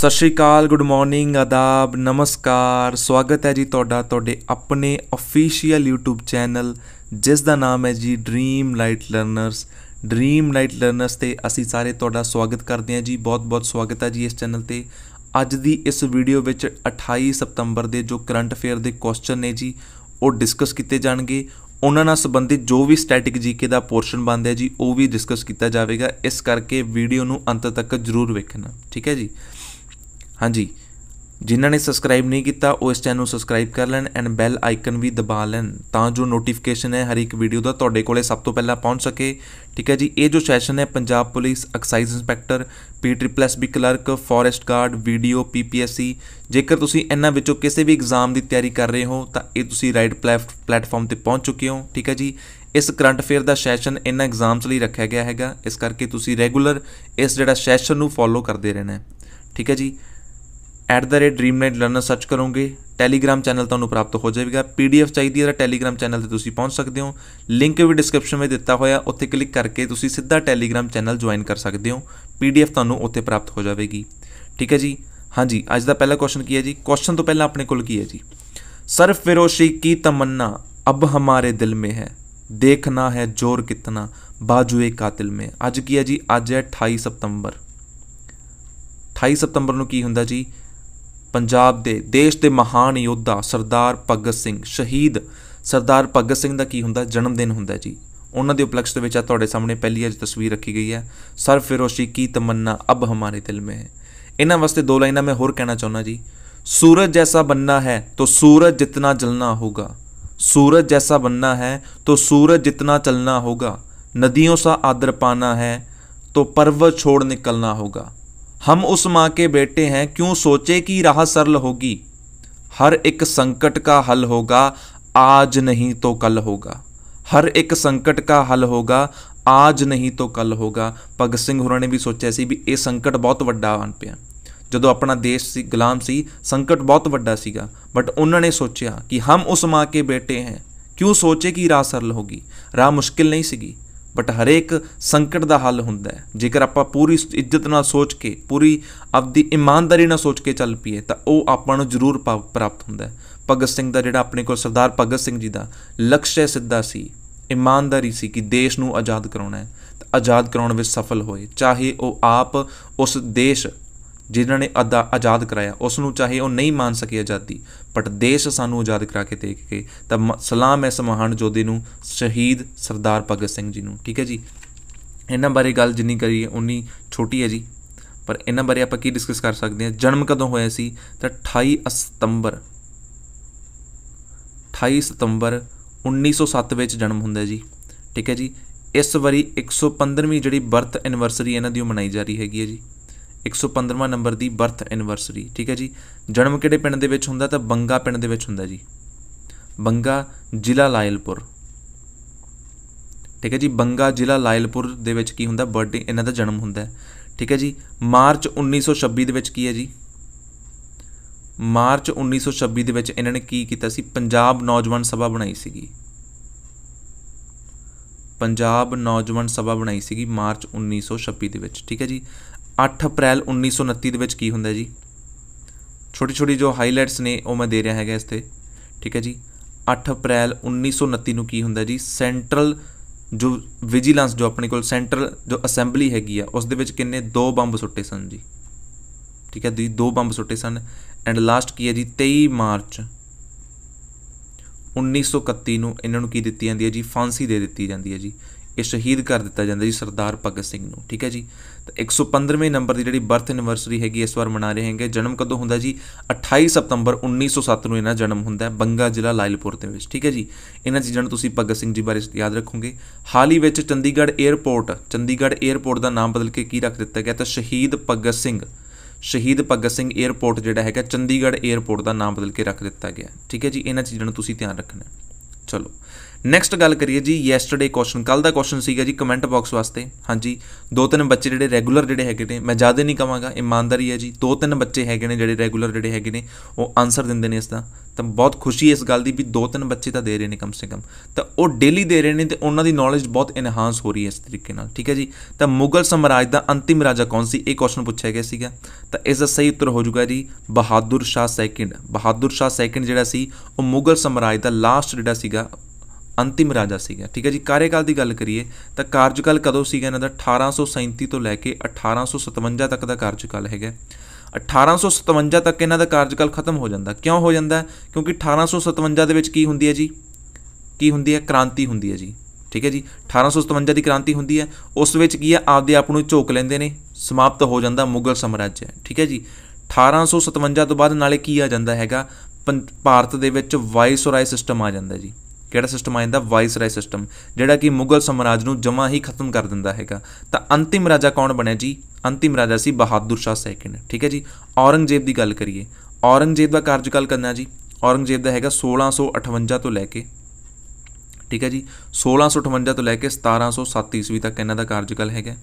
ਸਤਿ ਸ਼੍ਰੀ ਅਕਾਲ good morning ਆਦਾਬ ਨਮਸਕਾਰ ਸਵਾਗਤ ਹੈ ਜੀ ਤੁਹਾਡਾ ਤੁਹਾਡੇ ਆਪਣੇ ਅਫੀਸ਼ੀਅਲ YouTube ਚੈਨਲ ਜਿਸ ਦਾ ਨਾਮ ਹੈ ਜੀ dream light learners dream light learners ਤੇ ਅਸੀਂ ਸਾਰੇ ਤੁਹਾਡਾ ਸਵਾਗਤ ਕਰਦੇ ਹਾਂ ਜੀ ਬਹੁਤ-ਬਹੁਤ ਸਵਾਗਤ ਹੈ ਜੀ ਇਸ ਚੈਨਲ ਤੇ ਅੱਜ ਦੀ ਇਸ ਵੀਡੀਓ ਵਿੱਚ 28 ਸਤੰਬਰ ਦੇ ਜੋ ਕਰੰਟ ਅਫੇਅਰ ਦੇ ਕੁਐਸਚਨ ਨੇ ਜੀ ਉਹ ਡਿਸਕਸ ਕੀਤੇ ਜਾਣਗੇ ਉਹਨਾਂ ਨਾਲ ਸੰਬੰਧਿਤ ਜੋ ਵੀ ਸਟੈਟਿਕ ਜੀਕੇ ਦਾ ਪੋਰਸ਼ਨ ਬੰਦਿਆ ਹੈ ਜੀ ਉਹ ਵੀ ਡਿਸਕਸ ਕੀਤਾ ਜਾਵੇਗਾ ਇਸ ਕਰਕੇ ਵੀਡੀਓ ਨੂੰ ਅੰਤ ਤੱਕ ਜ਼ਰੂਰ ਵੇਖਣਾ ਠੀਕ ਹੈ ਜੀ ਹਾਂਜੀ ਜਿਨ੍ਹਾਂ ਨੇ ਸਬਸਕ੍ਰਾਈਬ ਨਹੀਂ ਕੀਤਾ ਉਹ ਇਸ ਚੈਨਲ ਨੂੰ ਸਬਸਕ੍ਰਾਈਬ ਕਰ ਲੈਣ ਐਂਡ ਬੈਲ ਆਈਕਨ ਵੀ ਦਬਾ ਲੈਣ ਤਾਂ ਜੋ ਨੋਟੀਫਿਕੇਸ਼ਨ ਹੈ ਹਰ ਇੱਕ ਵੀਡੀਓ ਦਾ ਤੁਹਾਡੇ ਕੋਲੇ ਸਭ ਤੋਂ ਪਹਿਲਾਂ ਪਹੁੰਚ ਸਕੇ ਠੀਕ ਹੈ ਜੀ ਇਹ ਜੋ ਸੈਸ਼ਨ ਹੈ Punjab police excise inspector P S B clerk forest guard video PPSC ਜੇਕਰ ਤੁਸੀਂ ਇਹਨਾਂ ਵਿੱਚੋਂ ਕਿਸੇ ਵੀ ਐਗਜ਼ਾਮ ਦੀ ਤਿਆਰੀ ਕਰ ਰਹੇ ਹੋ ਤਾਂ ਇਹ ਤੁਸੀਂ ਰਾਈਟ ਪਲੇਟਫਾਰਮ ਤੇ ਪਹੁੰਚ ਚੁੱਕੇ ਹੋ ਠੀਕ ਹੈ ਜੀ ਇਸ ਕਰੰਟ ਅਫੇਅਰ ਦਾ ਸੈਸ਼ਨ ਇਹਨਾਂ ਐਗਜ਼ਾਮਸ ਲਈ ਰੱਖਿਆ ਗਿਆ ਹੈਗਾ ਇਸ ਕਰਕੇ ਤੁਸੀਂ ਰੈਗੂਲਰ ਇਸ ਜਿਹੜਾ ਸੈਸ਼ਨ ਨੂੰ ਫੋਲੋ ਕਰਦੇ ਰਹਿਣਾ ਠੀਕ ਹੈ ਜੀ @dreamnightlearner ਸਰਚ ਕਰੋਗੇ ਟੈਲੀਗ੍ਰਾਮ ਚੈਨਲ ਤੁਹਾਨੂੰ ਪ੍ਰਾਪਤ ਹੋ ਜਾਵੇਗਾ ਪੀਡੀਐਫ ਚਾਹੀਦੀ ਹੈ ਤਾਂ ਟੈਲੀਗ੍ਰਾਮ ਚੈਨਲ ਤੇ ਤੁਸੀਂ ਪਹੁੰਚ ਸਕਦੇ ਹੋ ਲਿੰਕ ਵੀ ਡਿਸਕ੍ਰਿਪਸ਼ਨ ਵਿੱਚ ਦਿੱਤਾ ਹੋਇਆ ਉੱਥੇ ਕਲਿੱਕ ਕਰਕੇ ਤੁਸੀਂ ਸਿੱਧਾ ਟੈਲੀਗ੍ਰਾਮ ਚੈਨਲ ਜੁਆਇਨ ਕਰ ਸਕਦੇ ਹੋ ਪੀਡੀਐਫ ਤੁਹਾਨੂੰ ਉੱਥੇ ਪ੍ਰਾਪਤ ਹੋ ਜਾਵੇਗੀ ਠੀਕ ਹੈ ਜੀ ਹਾਂਜੀ ਅੱਜ ਦਾ ਪਹਿਲਾ ਕੁਐਸਚਨ ਕੀ ਹੈ ਜੀ ਕੁਐਸਚਨ ਤੋਂ ਪਹਿਲਾਂ ਆਪਣੇ ਕੋਲ ਕੀ ਹੈ ਜੀ ਸਰ ਫਿਰੋਸ਼ੀ ਕੀ ਤਮੰਨਾ ਅਬ ਹਮਾਰੇ ਦਿਲ ਮੇ ਹੈ ਦੇਖਣਾ ਹੈ ਜ਼ੋਰ ਕਿਤਨਾ ਬਾਜੂਏ ਕਾਤਿਲ ਮੇ ਅੱਜ ਕੀ ਹੈ ਜੀ ਅੱਜ ਹੈ 28 ਸਤੰਬਰ 28 ਸਤੰਬਰ ਨੂੰ ਕੀ ਹੁੰਦਾ ਜੀ ਪੰਜਾਬ ਦੇ ਦੇਸ਼ ਦੇ ਮਹਾਨ ਯੋਧਾ ਸਰਦਾਰ ਭਗਤ ਸਿੰਘ ਸ਼ਹੀਦ ਸਰਦਾਰ ਭਗਤ ਸਿੰਘ ਦਾ ਕੀ ਹੁੰਦਾ ਜਨਮ ਦਿਨ ਹੁੰਦਾ ਜੀ ਉਹਨਾਂ ਦੇ ਉਪਲਕਸ਼ ਦੇ ਵਿੱਚ ਆ ਤੁਹਾਡੇ ਸਾਹਮਣੇ ਪਹਿਲੀ ਅਜ ਤਸਵੀਰ ਰੱਖੀ ਗਈ ਹੈ ਸਰ ਫਿਰੋਸ਼ੀ ਕੀ ਤਮੰਨਾ ਅਬ ਹਮਾਰੇ ਦਿਲ ਮੇ ਹੈ ਇਹਨਾਂ ਵਾਸਤੇ ਦੋ ਲਾਈਨਾਂ ਮੈਂ ਹੋਰ ਕਹਿਣਾ ਚਾਹੁੰਦਾ ਜੀ ਸੂਰਜ ਜੈਸਾ ਬੰਨਾ ਹੈ ਤੋ ਸੂਰਜ ਜਿਤਨਾ ਜਲਣਾ ਹੋਗਾ ਸੂਰਜ ਜੈਸਾ ਬੰਨਾ ਹੈ ਤੋ ਸੂਰਜ ਜਿਤਨਾ ਚਲਣਾ ਹੋਗਾ ਨਦੀਆਂ ਸਾ ਆਦਰ ਪਾਣਾ ਹੈ ਤੋ ਪਰਵਤ ਛੋੜ ਨਿਕਲਣਾ ਹੋਗਾ हम उस माँ के बेटे हैं क्यों सोचे कि राह सरल होगी हर एक संकट का हल होगा आज नहीं तो कल होगा हर एक संकट का हल होगा आज नहीं तो कल होगा भगत सिंह होर ने भी सोचा सी भी ये संकट बहुत व्डा बन पिया जो अपना देश सी, गुलाम से संकट बहुत व्डा सीगा बट उन्होंने सोचा कि हम उस माँ के बेटे हैं क्यों सोचे कि राह सरल होगी राह मुश्किल नहीं सीगी ਬਟ ਹਰੇਕ ਸੰਕਟ ਦਾ ਹੱਲ ਹੁੰਦਾ ਹੈ ਜੇਕਰ ਆਪਾਂ ਪੂਰੀ ਇੱਜ਼ਤ ਨਾਲ ਸੋਚ ਕੇ ਪੂਰੀ ਆਪਦੀ ਇਮਾਨਦਾਰੀ ਨਾਲ ਸੋਚ ਕੇ ਚੱਲ ਪਈਏ ਤਾਂ ਉਹ ਆਪਾਂ ਨੂੰ ਜ਼ਰੂਰ ਪ੍ਰਾਪਤ ਹੁੰਦਾ ਹੈ ਭਗਤ ਸਿੰਘ ਦਾ ਜਿਹੜਾ ਆਪਣੇ ਕੋਲ ਸਰਦਾਰ ਭਗਤ ਸਿੰਘ ਜੀ ਦਾ ਲਕਸ਼ਯ ਸਿੱਧਾ ਸੀ ਇਮਾਨਦਾਰੀ ਸੀ ਕਿ ਦੇਸ਼ ਨੂੰ ਆਜ਼ਾਦ ਕਰਾਉਣਾ ਹੈ ਆਜ਼ਾਦ ਕਰਾਉਣ ਵਿੱਚ ਸਫਲ ਹੋਏ ਚਾਹੇ ਉਹ ਆਪ ਉਸ ਦੇਸ਼ ਜਿਨ੍ਹਾਂ ਨੇ ਅਦਾ ਆਜ਼ਾਦ ਕਰਾਇਆ ਉਸ ਨੂੰ ਚਾਹੇ ਉਹ ਨਹੀਂ ਮੰਨ ਸਕੇ ਆਜ਼ਾਦੀ ਪਰ ਦੇਸ਼ ਸਾਨੂੰ ਆਜ਼ਾਦ ਕਰਾ ਕੇ ਦੇ ਕੇ ਤਾਂ ਸਲਾਮ ਹੈ ਸਮਹਾਨ ਜੋਦੇ ਨੂੰ ਸ਼ਹੀਦ ਸਰਦਾਰ ਭਗਤ ਸਿੰਘ ਜੀ ਨੂੰ ਠੀਕ ਹੈ ਜੀ ਇਹਨਾਂ ਬਾਰੇ ਗੱਲ ਜਿੰਨੀ ਕਰੀਏ ਉਨੀ ਛੋਟੀ ਹੈ ਜੀ ਪਰ ਇਹਨਾਂ ਬਾਰੇ ਆਪਾਂ ਕੀ ਡਿਸਕਸ ਕਰ ਸਕਦੇ ਹਾਂ ਜਨਮ ਕਦੋਂ ਹੋਇਆ ਸੀ ਤਾਂ 28 ਸਤੰਬਰ 28 ਸਤੰਬਰ 1907 ਵਿੱਚ ਜਨਮ ਹੁੰਦਾ ਜੀ ਠੀਕ ਹੈ ਜੀ ਇਸ ਵਾਰੀ 115ਵੀਂ ਜਿਹੜੀ ਬਰਥ ਐਨਵਰਸਰੀ ਇਹਨਾਂ ਦੀ ਮਨਾਈ ਜਾ ਰਹੀ ਹੈਗੀ ਹੈ ਜੀ 115ਵਾਂ ਨੰਬਰ ਦੀ ਬਰਥ ਐਨਵਰਸਰੀ ਠੀਕ ਹੈ ਜੀ ਜਨਮ ਕਿਹੜੇ ਪਿੰਡ ਦੇ ਵਿੱਚ ਹੁੰਦਾ ਤਾਂ ਬੰਗਾ ਪਿੰਡ ਦੇ ਵਿੱਚ ਹੁੰਦਾ ਜੀ ਬੰਗਾ ਜ਼ਿਲ੍ਹਾ ਲਾਇਲਪੁਰ ਠੀਕ ਹੈ ਜੀ ਬੰਗਾ ਜ਼ਿਲ੍ਹਾ ਲਾਇਲਪੁਰ ਦੇ ਵਿੱਚ ਕੀ ਹੁੰਦਾ ਬਰਥਡੇ ਇਹਨਾਂ ਦਾ ਜਨਮ ਹੁੰਦਾ ਠੀਕ ਹੈ ਜੀ ਮਾਰਚ 1926 ਦੇ ਵਿੱਚ ਕੀ ਹੈ ਜੀ ਮਾਰਚ 1926 ਦੇ ਵਿੱਚ ਇਹਨਾਂ ਨੇ ਕੀ ਕੀਤਾ ਸੀ ਪੰਜਾਬ ਨੌਜਵਾਨ ਸਭਾ ਬਣਾਈ ਸੀਗੀ ਪੰਜਾਬ ਨੌਜਵਾਨ ਸਭਾ ਬਣਾਈ ਸੀਗੀ ਮਾਰਚ 1926 ਦੇ ਵਿੱਚ ਠੀਕ ਹੈ ਜੀ 8 ਅਪ੍ਰੈਲ 1929 ਦੇ ਵਿੱਚ ਕੀ ਹੁੰਦਾ ਜੀ ਛੋਟੀ ਛੋਟੀ ਜੋ ਹਾਈਲਾਈਟਸ ਨੇ ਉਹ ਮੈਂ ਦੇ ਰਿਹਾ ਹੈਗਾ ਇਸ ਤੇ ਠੀਕ ਹੈ ਜੀ 8 ਅਪ੍ਰੈਲ 1929 ਨੂੰ ਕੀ ਹੁੰਦਾ ਜੀ ਸੈਂਟਰਲ ਜੋ ਵਿਜੀਲੈਂਸ ਜੋ ਆਪਣੇ ਕੋਲ ਸੈਂਟਰਲ ਜੋ ਅਸੈਂਬਲੀ ਹੈਗੀ ਆ ਉਸ ਦੇ ਵਿੱਚ ਕਿੰਨੇ ਦੋ ਬੰਬ ਸੁੱਟੇ ਸਨ ਜੀ ਠੀਕ ਹੈ ਦੀ ਦੋ ਬੰਬ ਸੁੱਟੇ ਸਨ ਐਂਡ ਲਾਸਟ ਕੀ ਹੈ ਜੀ 23 ਮਾਰਚ 1931 ਨੂੰ ਇਹਨਾਂ ਨੂੰ ਕੀ ਦਿੱਤੀ ਜਾਂਦੀ ਹੈ ਜੀ ਫਾਂਸੀ ਦੇ ਦਿੱਤੀ ਜਾਂਦੀ ਹੈ ਜੀ ਇਹ ਸ਼ਹੀਦ ਕਰ ਦਿੱਤਾ ਜਾਂਦਾ ਜੀ ਸਰਦਾਰ ਭਗਤ ਸਿੰਘ ਨੂੰ ਠੀਕ ਹੈ ਜੀ 115ਵੇਂ ਨੰਬਰ ਦੀ ਜਿਹੜੀ ਬਰਥ ਐਨਿਵਰਸਰੀ ਹੈਗੀ ਇਸ ਵਾਰ ਮਨਾ ਰਹੇ ਹੈਗੇ ਜਨਮ ਕਦੋਂ ਹੁੰਦਾ ਜੀ 28 ਸਤੰਬਰ 1907 ਨੂੰ ਇਹਨਾਂ ਜਨਮ ਹੁੰਦਾ ਹੈ ਬੰਗਾ ਜ਼ਿਲ੍ਹਾ ਲਾਇਲਪੁਰ ਦੇ ਵਿੱਚ ਠੀਕ ਹੈ ਜੀ ਇਹਨਾਂ ਚੀਜ਼ਾਂ ਨੂੰ ਤੁਸੀਂ ਭਗਤ ਸਿੰਘ ਜੀ ਬਾਰੇ ਯਾਦ ਰੱਖੋਗੇ ਹਾਲ ਹੀ ਵਿੱਚ ਚੰਡੀਗੜ੍ਹ 에ਅਰਪੋਰਟ ਚੰਡੀਗੜ੍ਹ 에ਅਰਪੋਰਟ ਦਾ ਨਾਮ ਬਦਲ ਕੇ ਕੀ ਰੱਖ ਦਿੱਤਾ ਗਿਆ ਤਾਂ ਸ਼ਹੀਦ ਭਗਤ ਸਿੰਘ ਸ਼ਹੀਦ ਭਗਤ ਸਿੰਘ 에ਅਰਪੋਰਟ ਜਿਹੜਾ ਹੈਗਾ ਚੰਡੀਗੜ੍ਹ 에ਅਰਪੋਰਟ ਦਾ ਨਾਮ ਬਦਲ ਕੇ ਰੱਖ ਦਿੱਤਾ ਗਿਆ ਠੀਕ ਹੈ ਜੀ ਇਹਨਾਂ ਚੀਜ਼ਾਂ ਨੂੰ ਤੁਸੀਂ ਧਿਆਨ ਰੱਖਣਾ ਚਲੋ ਨੈਕਸਟ ਗੱਲ ਕਰੀਏ ਜੀ ਯੈਸਟਰਡੇ ਕੁਐਸਚਨ ਕੱਲ ਦਾ ਕੁਐਸਚਨ ਸੀਗਾ ਜੀ ਕਮੈਂਟ ਬਾਕਸ ਵਾਸਤੇ ਹਾਂਜੀ ਦੋ ਤਿੰਨ ਬੱਚੇ ਜਿਹੜੇ ਰੈਗੂਲਰ ਜਿਹੜੇ ਹੈਗੇ ਨੇ ਮੈਂ ਜ਼ਿਆਦਾ ਨਹੀਂ ਕਵਾਂਗਾ ਇਮਾਨਦਾਰੀ ਹੈ ਜੀ ਦੋ ਤਿੰਨ ਬੱਚੇ ਹੈਗੇ ਨੇ ਜਿਹੜੇ ਰੈਗੂਲਰ ਜਿਹੜੇ ਹੈਗੇ ਨੇ ਉਹ ਆਨਸਰ ਦਿੰਦੇ ਨੇ ਇਸ ਦਾ ਤਾਂ ਬਹੁਤ ਖੁਸ਼ੀ ਇਸ ਗੱਲ ਦੀ ਵੀ ਦੋ ਤਿੰਨ ਬੱਚੇ ਤਾਂ ਦੇ ਰਹੇ ਨੇ ਕਮ ਸੇ ਕਮ ਤਾਂ ਉਹ ਡੇਲੀ ਦੇ ਰਹੇ ਨੇ ਤੇ ਉਹਨਾਂ ਦੀ ਨੌਲੇਜ ਬਹੁਤ ਇਨਹਾਂਸ ਹੋ ਰਹੀ ਹੈ ਇਸ ਤਰੀਕੇ ਨਾਲ ਠੀਕ ਹੈ ਜੀ ਤਾਂ ਮੁਗਲ ਸਮਰਾਜ ਦਾ ਅੰਤਿਮ ਰਾਜਾ ਕੌਣ ਸੀ ਇਹ ਕੁਐਸਚਨ ਪੁੱਛਿਆ ਗਿਆ ਸੀਗਾ ਤਾਂ ਇਸ ਦਾ ਸਹੀ ਉੱਤਰ ਹੋ ਜਾਊਗਾ ਜੀ ਬਹਾਦਰ ਸ਼ਾਹ ਸੈਕਿੰਡ ਬਹਾਦਰ ਸ਼ਾਹ ਸੈਕਿੰਡ ਜਿਹੜਾ ਸੀ ਉਹ ਮੁਗਲ ਸਮਰਾਜ ਦਾ ਲਾਸਟ ਜਿਹੜਾ ਸੀਗਾ ਅੰਤਿਮ ਰਾਜਾ ਸੀਗਾ ਠੀਕ ਹੈ ਜੀ ਕਾਰਜਕਾਲ ਦੀ ਗੱਲ ਕਰੀਏ ਤਾਂ ਕਾਰਜਕਾਲ ਕਦੋਂ ਸੀਗਾ ਇਹਨਾਂ ਦਾ 1837 ਤੋਂ ਲੈ ਕੇ 1857 ਤੱਕ ਦਾ ਕਾਰਜਕਾਲ ਹੈਗਾ 1857 ਤੱਕ ਇਹਨਾਂ ਦਾ ਕਾਰਜਕਾਲ ਖਤਮ ਹੋ ਜਾਂਦਾ ਕਿਉਂ ਹੋ ਜਾਂਦਾ ਕਿਉਂਕਿ 1857 ਦੇ ਵਿੱਚ ਕੀ ਹੁੰਦੀ ਹੈ ਜੀ ਕੀ ਹੁੰਦੀ ਹੈ ਕ੍ਰਾਂਤੀ ਹੁੰਦੀ ਹੈ ਜੀ ਠੀਕ ਹੈ ਜੀ 1857 ਦੀ ਕ੍ਰਾਂਤੀ ਹੁੰਦੀ ਹੈ ਉਸ ਵਿੱਚ ਕੀ ਹੈ ਆਪਦੇ ਆਪ ਨੂੰ ਝੋਕ ਲੈਂਦੇ ਨੇ ਸਮਾਪਤ ਹੋ ਜਾਂਦਾ ਮੁਗਲ ਸਾਮਰਾਜ ਠੀਕ ਹੈ ਜੀ 1857 ਤੋਂ ਬਾਅਦ ਨਾਲੇ ਕੀ ਆ ਜਾਂਦਾ ਹੈਗਾ ਭਾਰਤ ਦੇ ਵਿੱਚ ਵਾਇਸਰਾਏ ਸਿਸਟਮ ਆ ਜਾਂਦਾ ਜੀ ਕਿਹੜਾ ਸਿਸਟਮ ਆ ਜਾਂਦਾ ਵਾਇਸ ਰਾਏ ਸਿਸਟਮ ਜਿਹੜਾ ਕਿ ਮੁਗਲ ਸਮਰਾਜ ਨੂੰ ਜਮਾ ਹੀ ਖਤਮ ਕਰ ਦਿੰਦਾ ਹੈਗਾ ਤਾਂ ਅੰਤਿਮ ਰਾਜਾ ਕੌਣ ਬਣਿਆ ਜੀ ਅੰਤਿਮ ਰਾਜਾ ਸੀ ਬਹਾਦਰ ਸ਼ਾਹ ਸੈਕਿੰਡ ਠੀਕ ਹੈ ਜੀ ਔਰੰਗਜ਼ੇਬ ਦੀ ਗੱਲ ਕਰੀਏ ਔਰੰਗਜ਼ੇਬ ਦਾ ਕਾਰਜਕਾਲ ਕਰਨਾ ਜੀ ਔਰੰਗਜ਼ੇਬ ਦਾ ਹੈਗਾ 1658 ਤੋਂ ਲੈ ਕੇ ਠੀਕ ਹੈ ਜੀ 1658 ਤੋਂ ਲੈ ਕੇ 1707 ਈਸਵੀ ਤੱਕ ਇਹਨਾਂ ਦਾ ਕਾਰਜਕਾਲ ਹੈਗਾ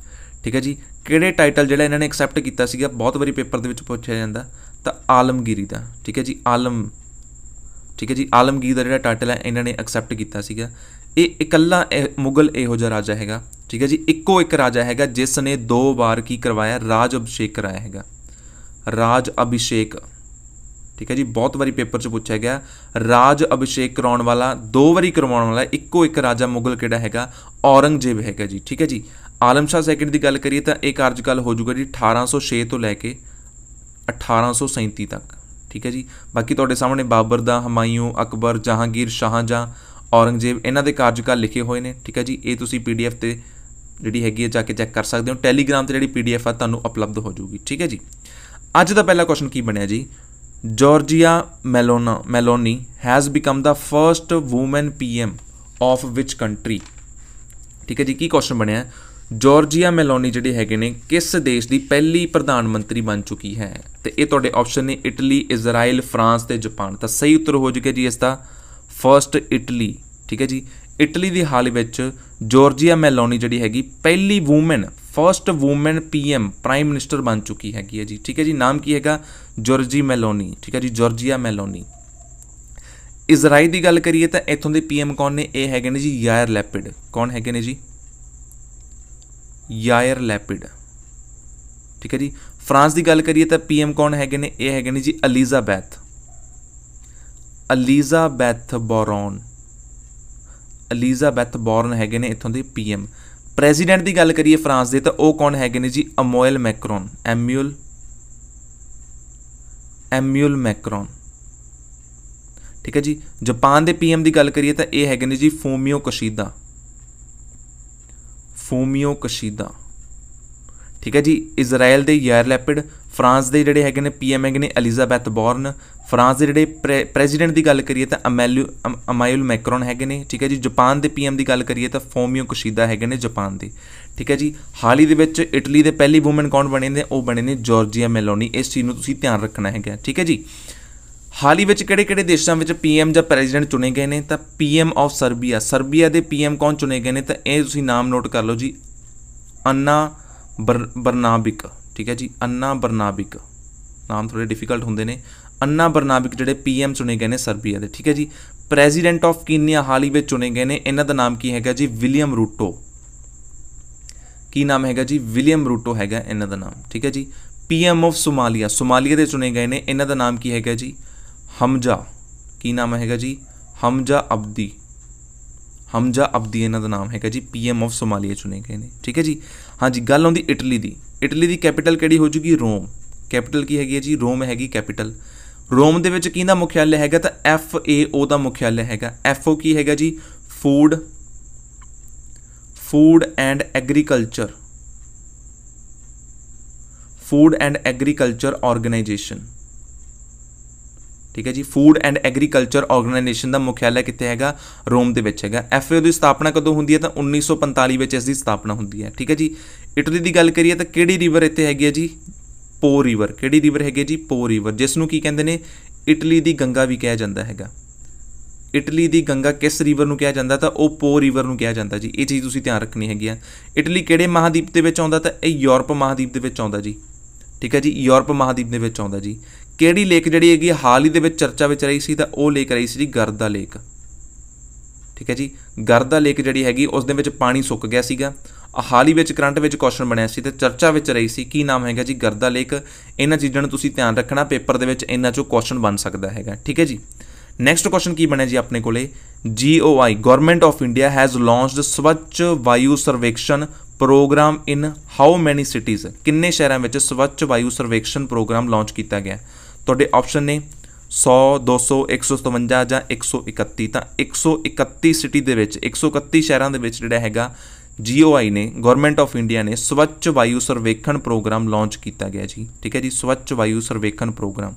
ਠੀਕ ਹੈ ਜੀ ਕਿਹੜੇ ਟਾਈਟਲ ਜਿਹੜਾ ਇਹਨਾਂ ਨੇ ਐਕਸੈਪਟ ਕੀਤਾ ਸੀਗਾ ਬਹੁਤ ਵਾਰੀ ਪੇਪਰ ਦੇ ਵਿੱਚ ਪੁੱਛਿਆ ਜਾਂਦਾ ਤਾਂ ਆਲਮਗੀਰੀ ਦਾ ਠੀਕ ਹੈ ਜੀ ਆਲਮ ਠੀਕ ਹੈ ਜੀ ਆਲਮਗੀਰ ਦਾ ਜਿਹੜਾ ਟਾਈਟਲ ਹੈ ਇਹਨਾਂ ਨੇ ਐਕਸੈਪਟ ਕੀਤਾ ਸੀਗਾ ਇਹ ਇਕੱਲਾ ਮੁਗਲ ਇਹੋ ਜਿਹਾ ਰਾਜਾ ਹੈਗਾ ਠੀਕ ਹੈ ਜੀ ਇੱਕੋ ਇੱਕ ਰਾਜਾ ਹੈਗਾ ਜਿਸ ਨੇ ਦੋ ਵਾਰ ਕੀ ਕਰਵਾਇਆ ਰਾਜ ਅਭਿਸ਼ੇਕ ਕਰਾਇਆ ਹੈਗਾ ਰਾਜ ਅਭਿਸ਼ੇਕ ਠੀਕ ਹੈ ਜੀ ਬਹੁਤ ਵਾਰੀ ਪੇਪਰ 'ਚ ਪੁੱਛਿਆ ਗਿਆ ਰਾਜ ਅਭਿਸ਼ੇਕ ਕਰਾਉਣ ਵਾਲਾ ਦੋ ਵਾਰੀ ਕਰਵਾਉਣ ਵਾਲਾ ਇੱਕੋ ਇੱਕ ਰਾਜਾ ਮੁਗਲ ਕਿਹੜਾ ਹੈਗਾ ਔਰੰਗਜ਼ੇਬ ਹੈਗਾ ਜੀ ਠੀਕ ਹੈ ਜੀ ਆਲਮ ਸ਼ਾਹ ਸੈਕਿੰਡ ਦੀ ਗੱਲ ਕਰੀਏ ਤਾਂ ਇਹ ਕਾਰਜਕਾਲ ਹੋ ਜਾਊਗਾ ਜੀ 1806 ਤੋਂ ਲੈ ਕੇ 1837 ਤੱਕ ਠੀਕ ਹੈ ਜੀ ਬਾਕੀ ਤੁਹਾਡੇ ਸਾਹਮਣੇ ਬਾਬਰ ਦਾ ਹਮਾਇੂ ਅਕਬਰ ਜਹਾਂਗੀਰ ਸ਼ਾਹਜਹਾਂ ਔਰੰਗਜ਼ੇਬ ਇਹਨਾਂ ਦੇ ਕਾਰਜਕਾਲ ਲਿਖੇ ਹੋਏ ਨੇ ਠੀਕ ਹੈ ਜੀ ਇਹ ਤੁਸੀਂ ਪੀਡੀਐਫ ਤੇ ਜਿਹੜੀ ਹੈਗੀ ਹੈ ਜਾ ਕੇ ਚੈੱਕ ਕਰ ਸਕਦੇ ਹੋ ਟੈਲੀਗ੍ਰਾਮ ਤੇ ਜਿਹੜੀ ਪੀਡੀਐਫ ਆ ਤੁਹਾਨੂੰ ਉਪਲਬਧ ਹੋ ਜੂਗੀ ਠੀਕ ਹੈ ਜੀ ਅੱਜ ਦਾ ਪਹਿਲਾ ਕੁਐਸਚਨ ਕੀ ਬਣਿਆ ਜੀ Giorgia Melona Meloni has become the first woman PM of which country ਠੀਕ ਹੈ ਜੀ ਕੀ ਕੁਐਸਚਨ ਬਣਿਆ ਜਾਰਜੀਆ ਮੈਲੋਨੀ ਜਿਹੜੀ ਹੈਗੇ ਨੇ ਕਿਸ ਦੇਸ਼ ਦੀ ਪਹਿਲੀ ਪ੍ਰਧਾਨ ਮੰਤਰੀ ਬਣ ਚੁੱਕੀ ਹੈ ਤੇ ਇਹ ਤੁਹਾਡੇ ਆਪਸ਼ਨ ਨੇ ਇਟਲੀ ਇਜ਼ਰਾਈਲ ਫਰਾਂਸ ਤੇ ਜਾਪਾਨ ਤਾਂ ਸਹੀ ਉੱਤਰ ਹੋ ਜੂਗਾ ਜੀ ਇਸ ਦਾ ਫਰਸਟ ਇਟਲੀ ਠੀਕ ਹੈ ਜੀ ਇਟਲੀ ਦੀ ਹਾਲ ਵਿੱਚ ਜਾਰਜੀਆ ਮੈਲੋਨੀ ਜਿਹੜੀ ਹੈਗੀ ਪਹਿਲੀ woman first woman PM prime minister ਬਣ ਚੁੱਕੀ ਹੈਗੀ ਹੈ ਜੀ ਠੀਕ ਹੈ ਜੀ ਨਾਮ ਕੀ ਹੈਗਾ ਜਾਰਜੀ ਮੈਲੋਨੀ ਠੀਕ ਹੈ ਜੀ ਜਾਰਜੀਆ ਮੈਲੋਨੀ ਇਜ਼ਰਾਈਲ ਦੀ ਗੱਲ ਕਰੀਏ ਤਾਂ ਇੱਥੋਂ ਦੇ ਪੀਐਮ ਕੌਣ ਨੇ ਇਹ ਹੈਗੇ ਨੇ ਜੀ ਯਾਇਰ ਲੈਪਿਡ ਕੌਣ ਹੈਗੇ ਨੇ ਜੀ ਯਾਇਰ ਲੈਪਿਡ ਠੀਕ ਹੈ ਜੀ ਫਰਾਂਸ ਦੀ ਗੱਲ ਕਰੀਏ ਤਾਂ ਪੀਐਮ ਕੌਣ ਹੈਗੇ ਨੇ ਇਹ ਹੈਗੇ ਨੇ ਜੀ ਅਲੀਜ਼ਾਬੈਥ ਅਲੀਜ਼ਾਬੈਥ ਬੋਰਨ ਅਲੀਜ਼ਾਬੈਥ ਬੋਰਨ ਹੈਗੇ ਨੇ ਇਥੋਂ ਦੇ ਪੀਐਮ ਪ੍ਰੈਜ਼ੀਡੈਂਟ ਦੀ ਗੱਲ ਕਰੀਏ ਫਰਾਂਸ ਦੇ ਤਾਂ ਉਹ ਕੌਣ ਹੈਗੇ ਨੇ ਜੀ ਅਮੋਇਲ ਮੈਕਰੋਨ ਐਮਿਊਲ ਐਮਿਊਲ ਮੈਕਰੋਨ ਠੀਕ ਹੈ ਜੀ ਜਾਪਾਨ ਦੇ ਪੀਐਮ ਦੀ ਗੱਲ ਕਰੀਏ ਤਾਂ ਇਹ ਹੈਗੇ ਨੇ ਜੀ ਫੋਮੀਓ ਕਸ਼ੀਦਾ ਫੋਮੀਓ ਕਸ਼ੀਦਾ ਠੀਕ ਹੈ ਜੀ ਇਜ਼ਰਾਈਲ ਦੇ ਯਾਰ ਲੈਪਿਡ ਫਰਾਂਸ ਦੇ ਜਿਹੜੇ ਹੈਗੇ ਨੇ ਪੀਐਮ ਹੈਗੇ ਨੇ ਐਲਿਜ਼ਾਬੈਥ ਬੌਰਨ ਫਰਾਂਸ ਦੇ ਜਿਹੜੇ ਪ੍ਰੈਜ਼ੀਡੈਂਟ ਦੀ ਗੱਲ ਕਰੀਏ ਤਾਂ ਅਮੈਲੂ ਅਮਾਇਲ ਮੈਕਰੋਨ ਹੈਗੇ ਨੇ ਠੀਕ ਹੈ ਜੀ ਜਾਪਾਨ ਦੇ ਪੀਐਮ ਦੀ ਗੱਲ ਕਰੀਏ ਤਾਂ ਫੋਮੀਓ ਕਸ਼ੀਦਾ ਹੈਗੇ ਨੇ ਜਾਪਾਨ ਦੇ ਠੀਕ ਹੈ ਜੀ ਹਾਲ ਹੀ ਦੇ ਵਿੱਚ ਇਟਲੀ ਦੇ ਪਹਿਲੀ ਔਮਨ ਕੌਣ ਬਣੇ ਨੇ ਉਹ ਬਣੇ ਨੇ ਜਾਰਜੀਆ ਮੈਲੋਨੀ ਇਸ ਚੀਜ਼ ਨੂੰ ਤੁਸੀਂ ਧਿਆਨ ਰੱਖਣਾ ਹੈਗਾ ਠੀਕ ਹੈ ਜੀ ਹਾਲ ਹੀ ਵਿੱਚ ਕਿਹੜੇ-ਕਿਹੜੇ ਦੇਸ਼ਾਂ ਵਿੱਚ ਪੀਐਮ ਜਾਂ ਪ੍ਰੈਜ਼ੀਡੈਂਟ ਚੁਣੇ ਗਏ ਨੇ ਤਾਂ ਪੀਐਮ ਆਫ ਸਰਬੀਆ ਸਰਬੀਆ ਦੇ ਪੀਐਮ ਕੌਣ ਚੁਣੇ ਗਏ ਨੇ ਤਾਂ ਇਹ ਤੁਸੀਂ ਨਾਮ ਨੋਟ ਕਰ ਲਓ ਜੀ ਅੰਨਾ ਬਰਨਾਬਿਕ ਠੀਕ ਹੈ ਜੀ ਅੰਨਾ ਬਰਨਾਬਿਕ ਨਾਮ ਥੋੜੇ ਡਿਫਿਕਲਟ ਹੁੰਦੇ ਨੇ ਅੰਨਾ ਬਰਨਾਬਿਕ ਜਿਹੜੇ ਪੀਐਮ ਚੁਣੇ ਗਏ ਨੇ ਸਰਬੀਆ ਦੇ ਠੀਕ ਹੈ ਜੀ ਪ੍ਰੈਜ਼ੀਡੈਂਟ ਆਫ ਕੀਨੀਆ ਹਾਲ ਹੀ ਵਿੱਚ ਚੁਣੇ ਗਏ ਨੇ ਇਹਨਾਂ ਦਾ ਨਾਮ ਕੀ ਹੈਗਾ ਜੀ ਵਿਲੀਅਮ ਰੂਟੋ ਕੀ ਨਾਮ ਹੈਗਾ ਜੀ ਵਿਲੀਅਮ ਰੂਟੋ ਹੈਗਾ ਇਹਨਾਂ ਦਾ ਨਾਮ ਠੀਕ ਹੈ ਜੀ ਪੀਐਮ ਆਫ ਸੋਮਾਲੀਆ ਸੋਮਾਲੀਆ ਦੇ ਚੁਣੇ ਗਏ ਨੇ ਇਹਨਾਂ ਦਾ ਨਾਮ ਕੀ ਹੈਗਾ ਜੀ ਹਮਜ਼ਾ ਕੀ ਨਾਮ ਹੈਗਾ ਜੀ ਹਮਜ਼ਾ ਅਬਦੀ ਹਮਜ਼ਾ ਅਬਦੀ ਇਹਨਾਂ ਦਾ ਨਾਮ ਹੈਗਾ ਜੀ ਪੀਐਮ ਆਫ ਸੋਮਾਲੀਆ ਚੁਣੇ ਗਏ ਨੇ ਠੀਕ ਹੈ ਜੀ ਹਾਂਜੀ ਗੱਲ ਆਉਂਦੀ ਇਟਲੀ ਦੀ ਇਟਲੀ ਦੀ ਕੈਪੀਟਲ ਕਿਹੜੀ ਹੋ ਜੂਗੀ ਰੋਮ ਕੈਪੀਟਲ ਕੀ ਹੈਗੀ ਹੈ ਜੀ ਰੋਮ ਹੈਗੀ ਕੈਪੀਟਲ ਰੋਮ ਦੇ ਵਿੱਚ ਕਿਹਦਾ ਮੁਖਿਆਲਾ ਹੈਗਾ ਤਾਂ ਐਫ ਏ ਓ ਦਾ ਮੁਖਿਆਲਾ ਹੈਗਾ ਐਫ ਓ ਕੀ ਹੈਗਾ ਜੀ food food and agriculture food and agriculture organisation ਠੀਕ ਹੈ ਜੀ ਫੂਡ ਐਂਡ ਐਗਰੀਕਲਚਰ ਆਰਗੇਨਾਈਜੇਸ਼ਨ ਦਾ ਮੁਖਿਆਲਾ ਕਿੱਥੇ ਹੈਗਾ ਰੋਮ ਦੇ ਵਿੱਚ ਹੈਗਾ ਐਫਏਓ ਦੀ ਸਥਾਪਨਾ ਕਦੋਂ ਹੁੰਦੀ ਹੈ ਤਾਂ 1945 ਵਿੱਚ ਇਸ ਦੀ ਸਥਾਪਨਾ ਹੁੰਦੀ ਹੈ ਠੀਕ ਹੈ ਜੀ ਇਟਲੀ ਦੀ ਗੱਲ ਕਰੀਏ ਤਾਂ ਕਿਹੜੀ ਰਿਵਰ ਇੱਥੇ ਹੈਗੀ ਹੈ ਜੀ ਪੋ ਰਿਵਰ ਕਿਹੜੀ ਰਿਵਰ ਹੈਗੀ ਹੈ ਜੀ ਪੋ ਰਿਵਰ ਜਿਸ ਨੂੰ ਕੀ ਕਹਿੰਦੇ ਨੇ ਇਟਲੀ ਦੀ ਗੰਗਾ ਵੀ ਕਿਹਾ ਜਾਂਦਾ ਹੈਗਾ ਇਟਲੀ ਦੀ ਗੰਗਾ ਕਿਸ ਰਿਵਰ ਨੂੰ ਕਿਹਾ ਜਾਂਦਾ ਤਾਂ ਉਹ ਪੋ ਰਿਵਰ ਨੂੰ ਕਿਹਾ ਜਾਂਦਾ ਜੀ ਇਹ ਚੀਜ਼ ਤੁਸੀਂ ਧਿਆਨ ਰੱਖਣੀ ਹੈਗੀ ਆ ਇਟਲੀ ਕਿਹੜੇ ਮਹਾਦੀਪ ਦੇ ਵਿੱਚ ਆਉਂਦਾ ਤਾਂ ਇਹ ਯੂਰਪ ਮਹਾਦੀਪ ਦੇ ਵਿੱਚ ਆਉਂਦਾ ਜੀ ਠੀਕ ਹੈ ਜੀ ਯੂਰਪ ਮਹਾਦੀਪ ਦੇ ਵਿੱਚ ਆਉਂਦਾ ਜੀ ਕਿਹੜੀ ਲੇਕ ਜਿਹੜੀ ਹੈਗੀ ਹਾਲ ਹੀ ਦੇ ਵਿੱਚ ਚਰਚਾ ਵਿੱਚ ਰਹੀ ਸੀ ਤਾਂ ਉਹ ਲੇਕ ਰਹੀ ਸੀ ਜੀ ਗਰਦਾ ਲੇਕ ਠੀਕ ਹੈ ਜੀ ਗਰਦਾ ਲੇਕ ਜਿਹੜੀ ਹੈਗੀ ਉਸ ਦੇ ਵਿੱਚ ਪਾਣੀ ਸੁੱਕ ਗਿਆ ਸੀਗਾ ਹਾਲ ਹੀ ਵਿੱਚ ਕਰੰਟ ਵਿੱਚ ਕੁਐਸਚਨ ਬਣਿਆ ਸੀ ਤੇ ਚਰਚਾ ਵਿੱਚ ਰਹੀ ਸੀ ਕੀ ਨਾਮ ਹੈਗਾ ਜੀ ਗਰਦਾ ਲੇਕ ਇਹਨਾਂ ਚੀਜ਼ਾਂ ਨੂੰ ਤੁਸੀਂ ਧਿਆਨ ਰੱਖਣਾ ਪੇਪਰ ਦੇ ਵਿੱਚ ਇਹਨਾਂ ਚੋਂ ਕੁਐਸਚਨ ਬਣ ਸਕਦਾ ਹੈਗਾ ਠੀਕ ਹੈ ਜੀ ਨੈਕਸਟ ਕੁਐਸਚਨ ਕੀ ਬਣਿਆ ਜੀ ਆਪਣੇ ਕੋਲੇ GOI government of India has launched Swachh Vayu Survekshan programme in how many cities ਕਿੰਨੇ ਸ਼ਹਿਰਾਂ ਵਿੱਚ ਸਵੱਛ ਵਾਯੂ ਸਰਵੇਖਣ ਪ੍ਰੋਗਰਾਮ ਲਾਂਚ ਕੀਤਾ ਗਿਆ ਤੁਹਾਡੇ ਆਪਸ਼ਨ ਨੇ 100 200 157 ਜਾਂ 131 ਤਾਂ 131 ਸਿਟੀ ਦੇ ਵਿੱਚ 131 ਸ਼ਹਿਰਾਂ ਦੇ ਵਿੱਚ ਜਿਹੜਾ ਹੈਗਾ ਜੀਓਆਈ ਨੇ ਗਵਰਨਮੈਂਟ ਆਫ ਇੰਡੀਆ ਨੇ ਸਵੱਛ ਵਾਯੂ ਸਰਵੇਖਣ ਪ੍ਰੋਗਰਾਮ ਲਾਂਚ ਕੀਤਾ ਗਿਆ ਜੀ ਠੀਕ ਹੈ ਜੀ ਸਵੱਛ ਵਾਯੂ ਸਰਵੇਖਣ ਪ੍ਰੋਗਰਾਮ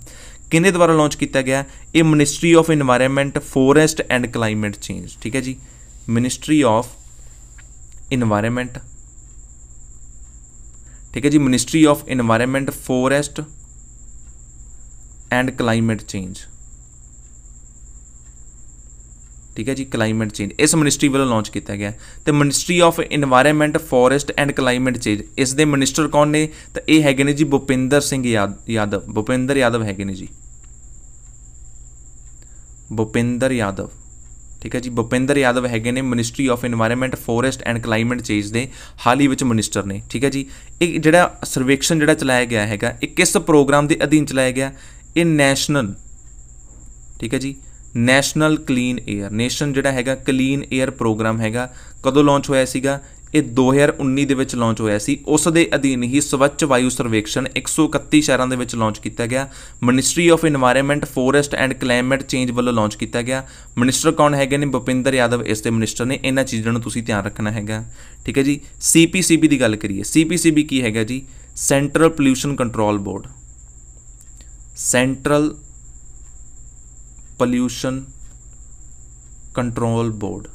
ਕਿਹਨੇ ਦੁਆਰਾ ਲਾਂਚ ਕੀਤਾ ਗਿਆ ਇਹ ministry of environment forest and climate change ਠੀਕ ਹੈ ਜੀ ਮਿਨਿਸਟਰੀ ਆਫ এনवायरमेंट ਠੀਕ ਹੈ ਜੀ ministry of environment forest and climate change ਠੀਕ ਹੈ ਜੀ ਕਲਾਈਮੇਟ ਚੇਂਜ ਇਸ ਮਿਨਿਸਟਰੀ ਵੱਲੋਂ ਲਾਂਚ ਕੀਤਾ ਗਿਆ ਤੇ ministry of environment forest and climate change ਇਸ ਦੇ ਮਿਨਿਸਟਰ ਕੌਣ ਨੇ ਤਾਂ ਇਹ ਹੈਗੇ ਨੇ ਜੀ ਭੁਪਿੰਦਰ ਸਿੰਘ ਯਾਦਵ ਭੁਪਿੰਦਰ ਯਾਦਵ ਹੈਗੇ ਨੇ ਜੀ ਭੁਪਿੰਦਰ ਯਾਦਵ ਠੀਕ ਹੈ ਜੀ ਭੁਪਿੰਦਰ ਯਾਦਵ ਹੈਗੇ ਨੇ ministry of environment forest and climate change ਦੇ ਹਾਲ ਹੀ ਵਿੱਚ ਮਿਨਿਸਟਰ ਨੇ ਠੀਕ ਹੈ ਜੀ ਇਹ ਜਿਹੜਾ ਸਰਵੇਖਣ ਜਿਹੜਾ ਚਲਾਇਆ ਗਿਆ ਹੈਗਾ ਇਹ ਕਿਸ ਪ੍ਰੋਗਰਾਮ ਦੇ ਅਧੀਨ ਚਲਾਇਆ ਗਿਆ ਇਹ ਨੈਸ਼ਨਲ ਠੀਕ ਹੈ ਜੀ ਨੈਸ਼ਨਲ ਕਲੀਨ 에ਅਰ ਨੇਸ਼ਨ ਜਿਹੜਾ ਹੈਗਾ ਕਲੀਨ 에ਅਰ ਪ੍ਰੋਗਰਾਮ ਹੈਗਾ ਕਦੋਂ ਲਾਂਚ ਹੋਇਆ ਸੀਗਾ ਇਹ 2019 ਦੇ ਵਿੱਚ ਲਾਂਚ ਹੋਇਆ ਸੀ ਉਸ ਦੇ ਅਧੀਨ ਹੀ ਸਵੱਛ ਵਾਯੂ ਸਰਵੇਖਣ 131 ਸ਼ਹਿਰਾਂ ਦੇ ਵਿੱਚ ਲਾਂਚ ਕੀਤਾ ਗਿਆ ministry of environment forest and climate change ਵੱਲੋਂ ਲਾਂਚ ਕੀਤਾ ਗਿਆ ਮਿਨਿਸਟਰ ਕੌਣ ਹੈਗੇ ਨੇ ਭੁਪਿੰਦਰ ਯਾਦਵ ਇਸ ਦੇ ਮਿਨਿਸਟਰ ਨੇ ਇਹਨਾਂ ਚੀਜ਼ਾਂ ਨੂੰ ਤੁਸੀਂ ਧਿਆਨ ਰੱਖਣਾ ਹੈਗਾ ਠੀਕ ਹੈ ਜੀ ਸੀਪੀਸੀਬੀ ਦੀ ਗੱਲ ਕਰੀਏ ਸੀਪੀਸੀਬੀ ਕੀ ਹੈਗਾ ਜੀ central pollution control board central pollution control board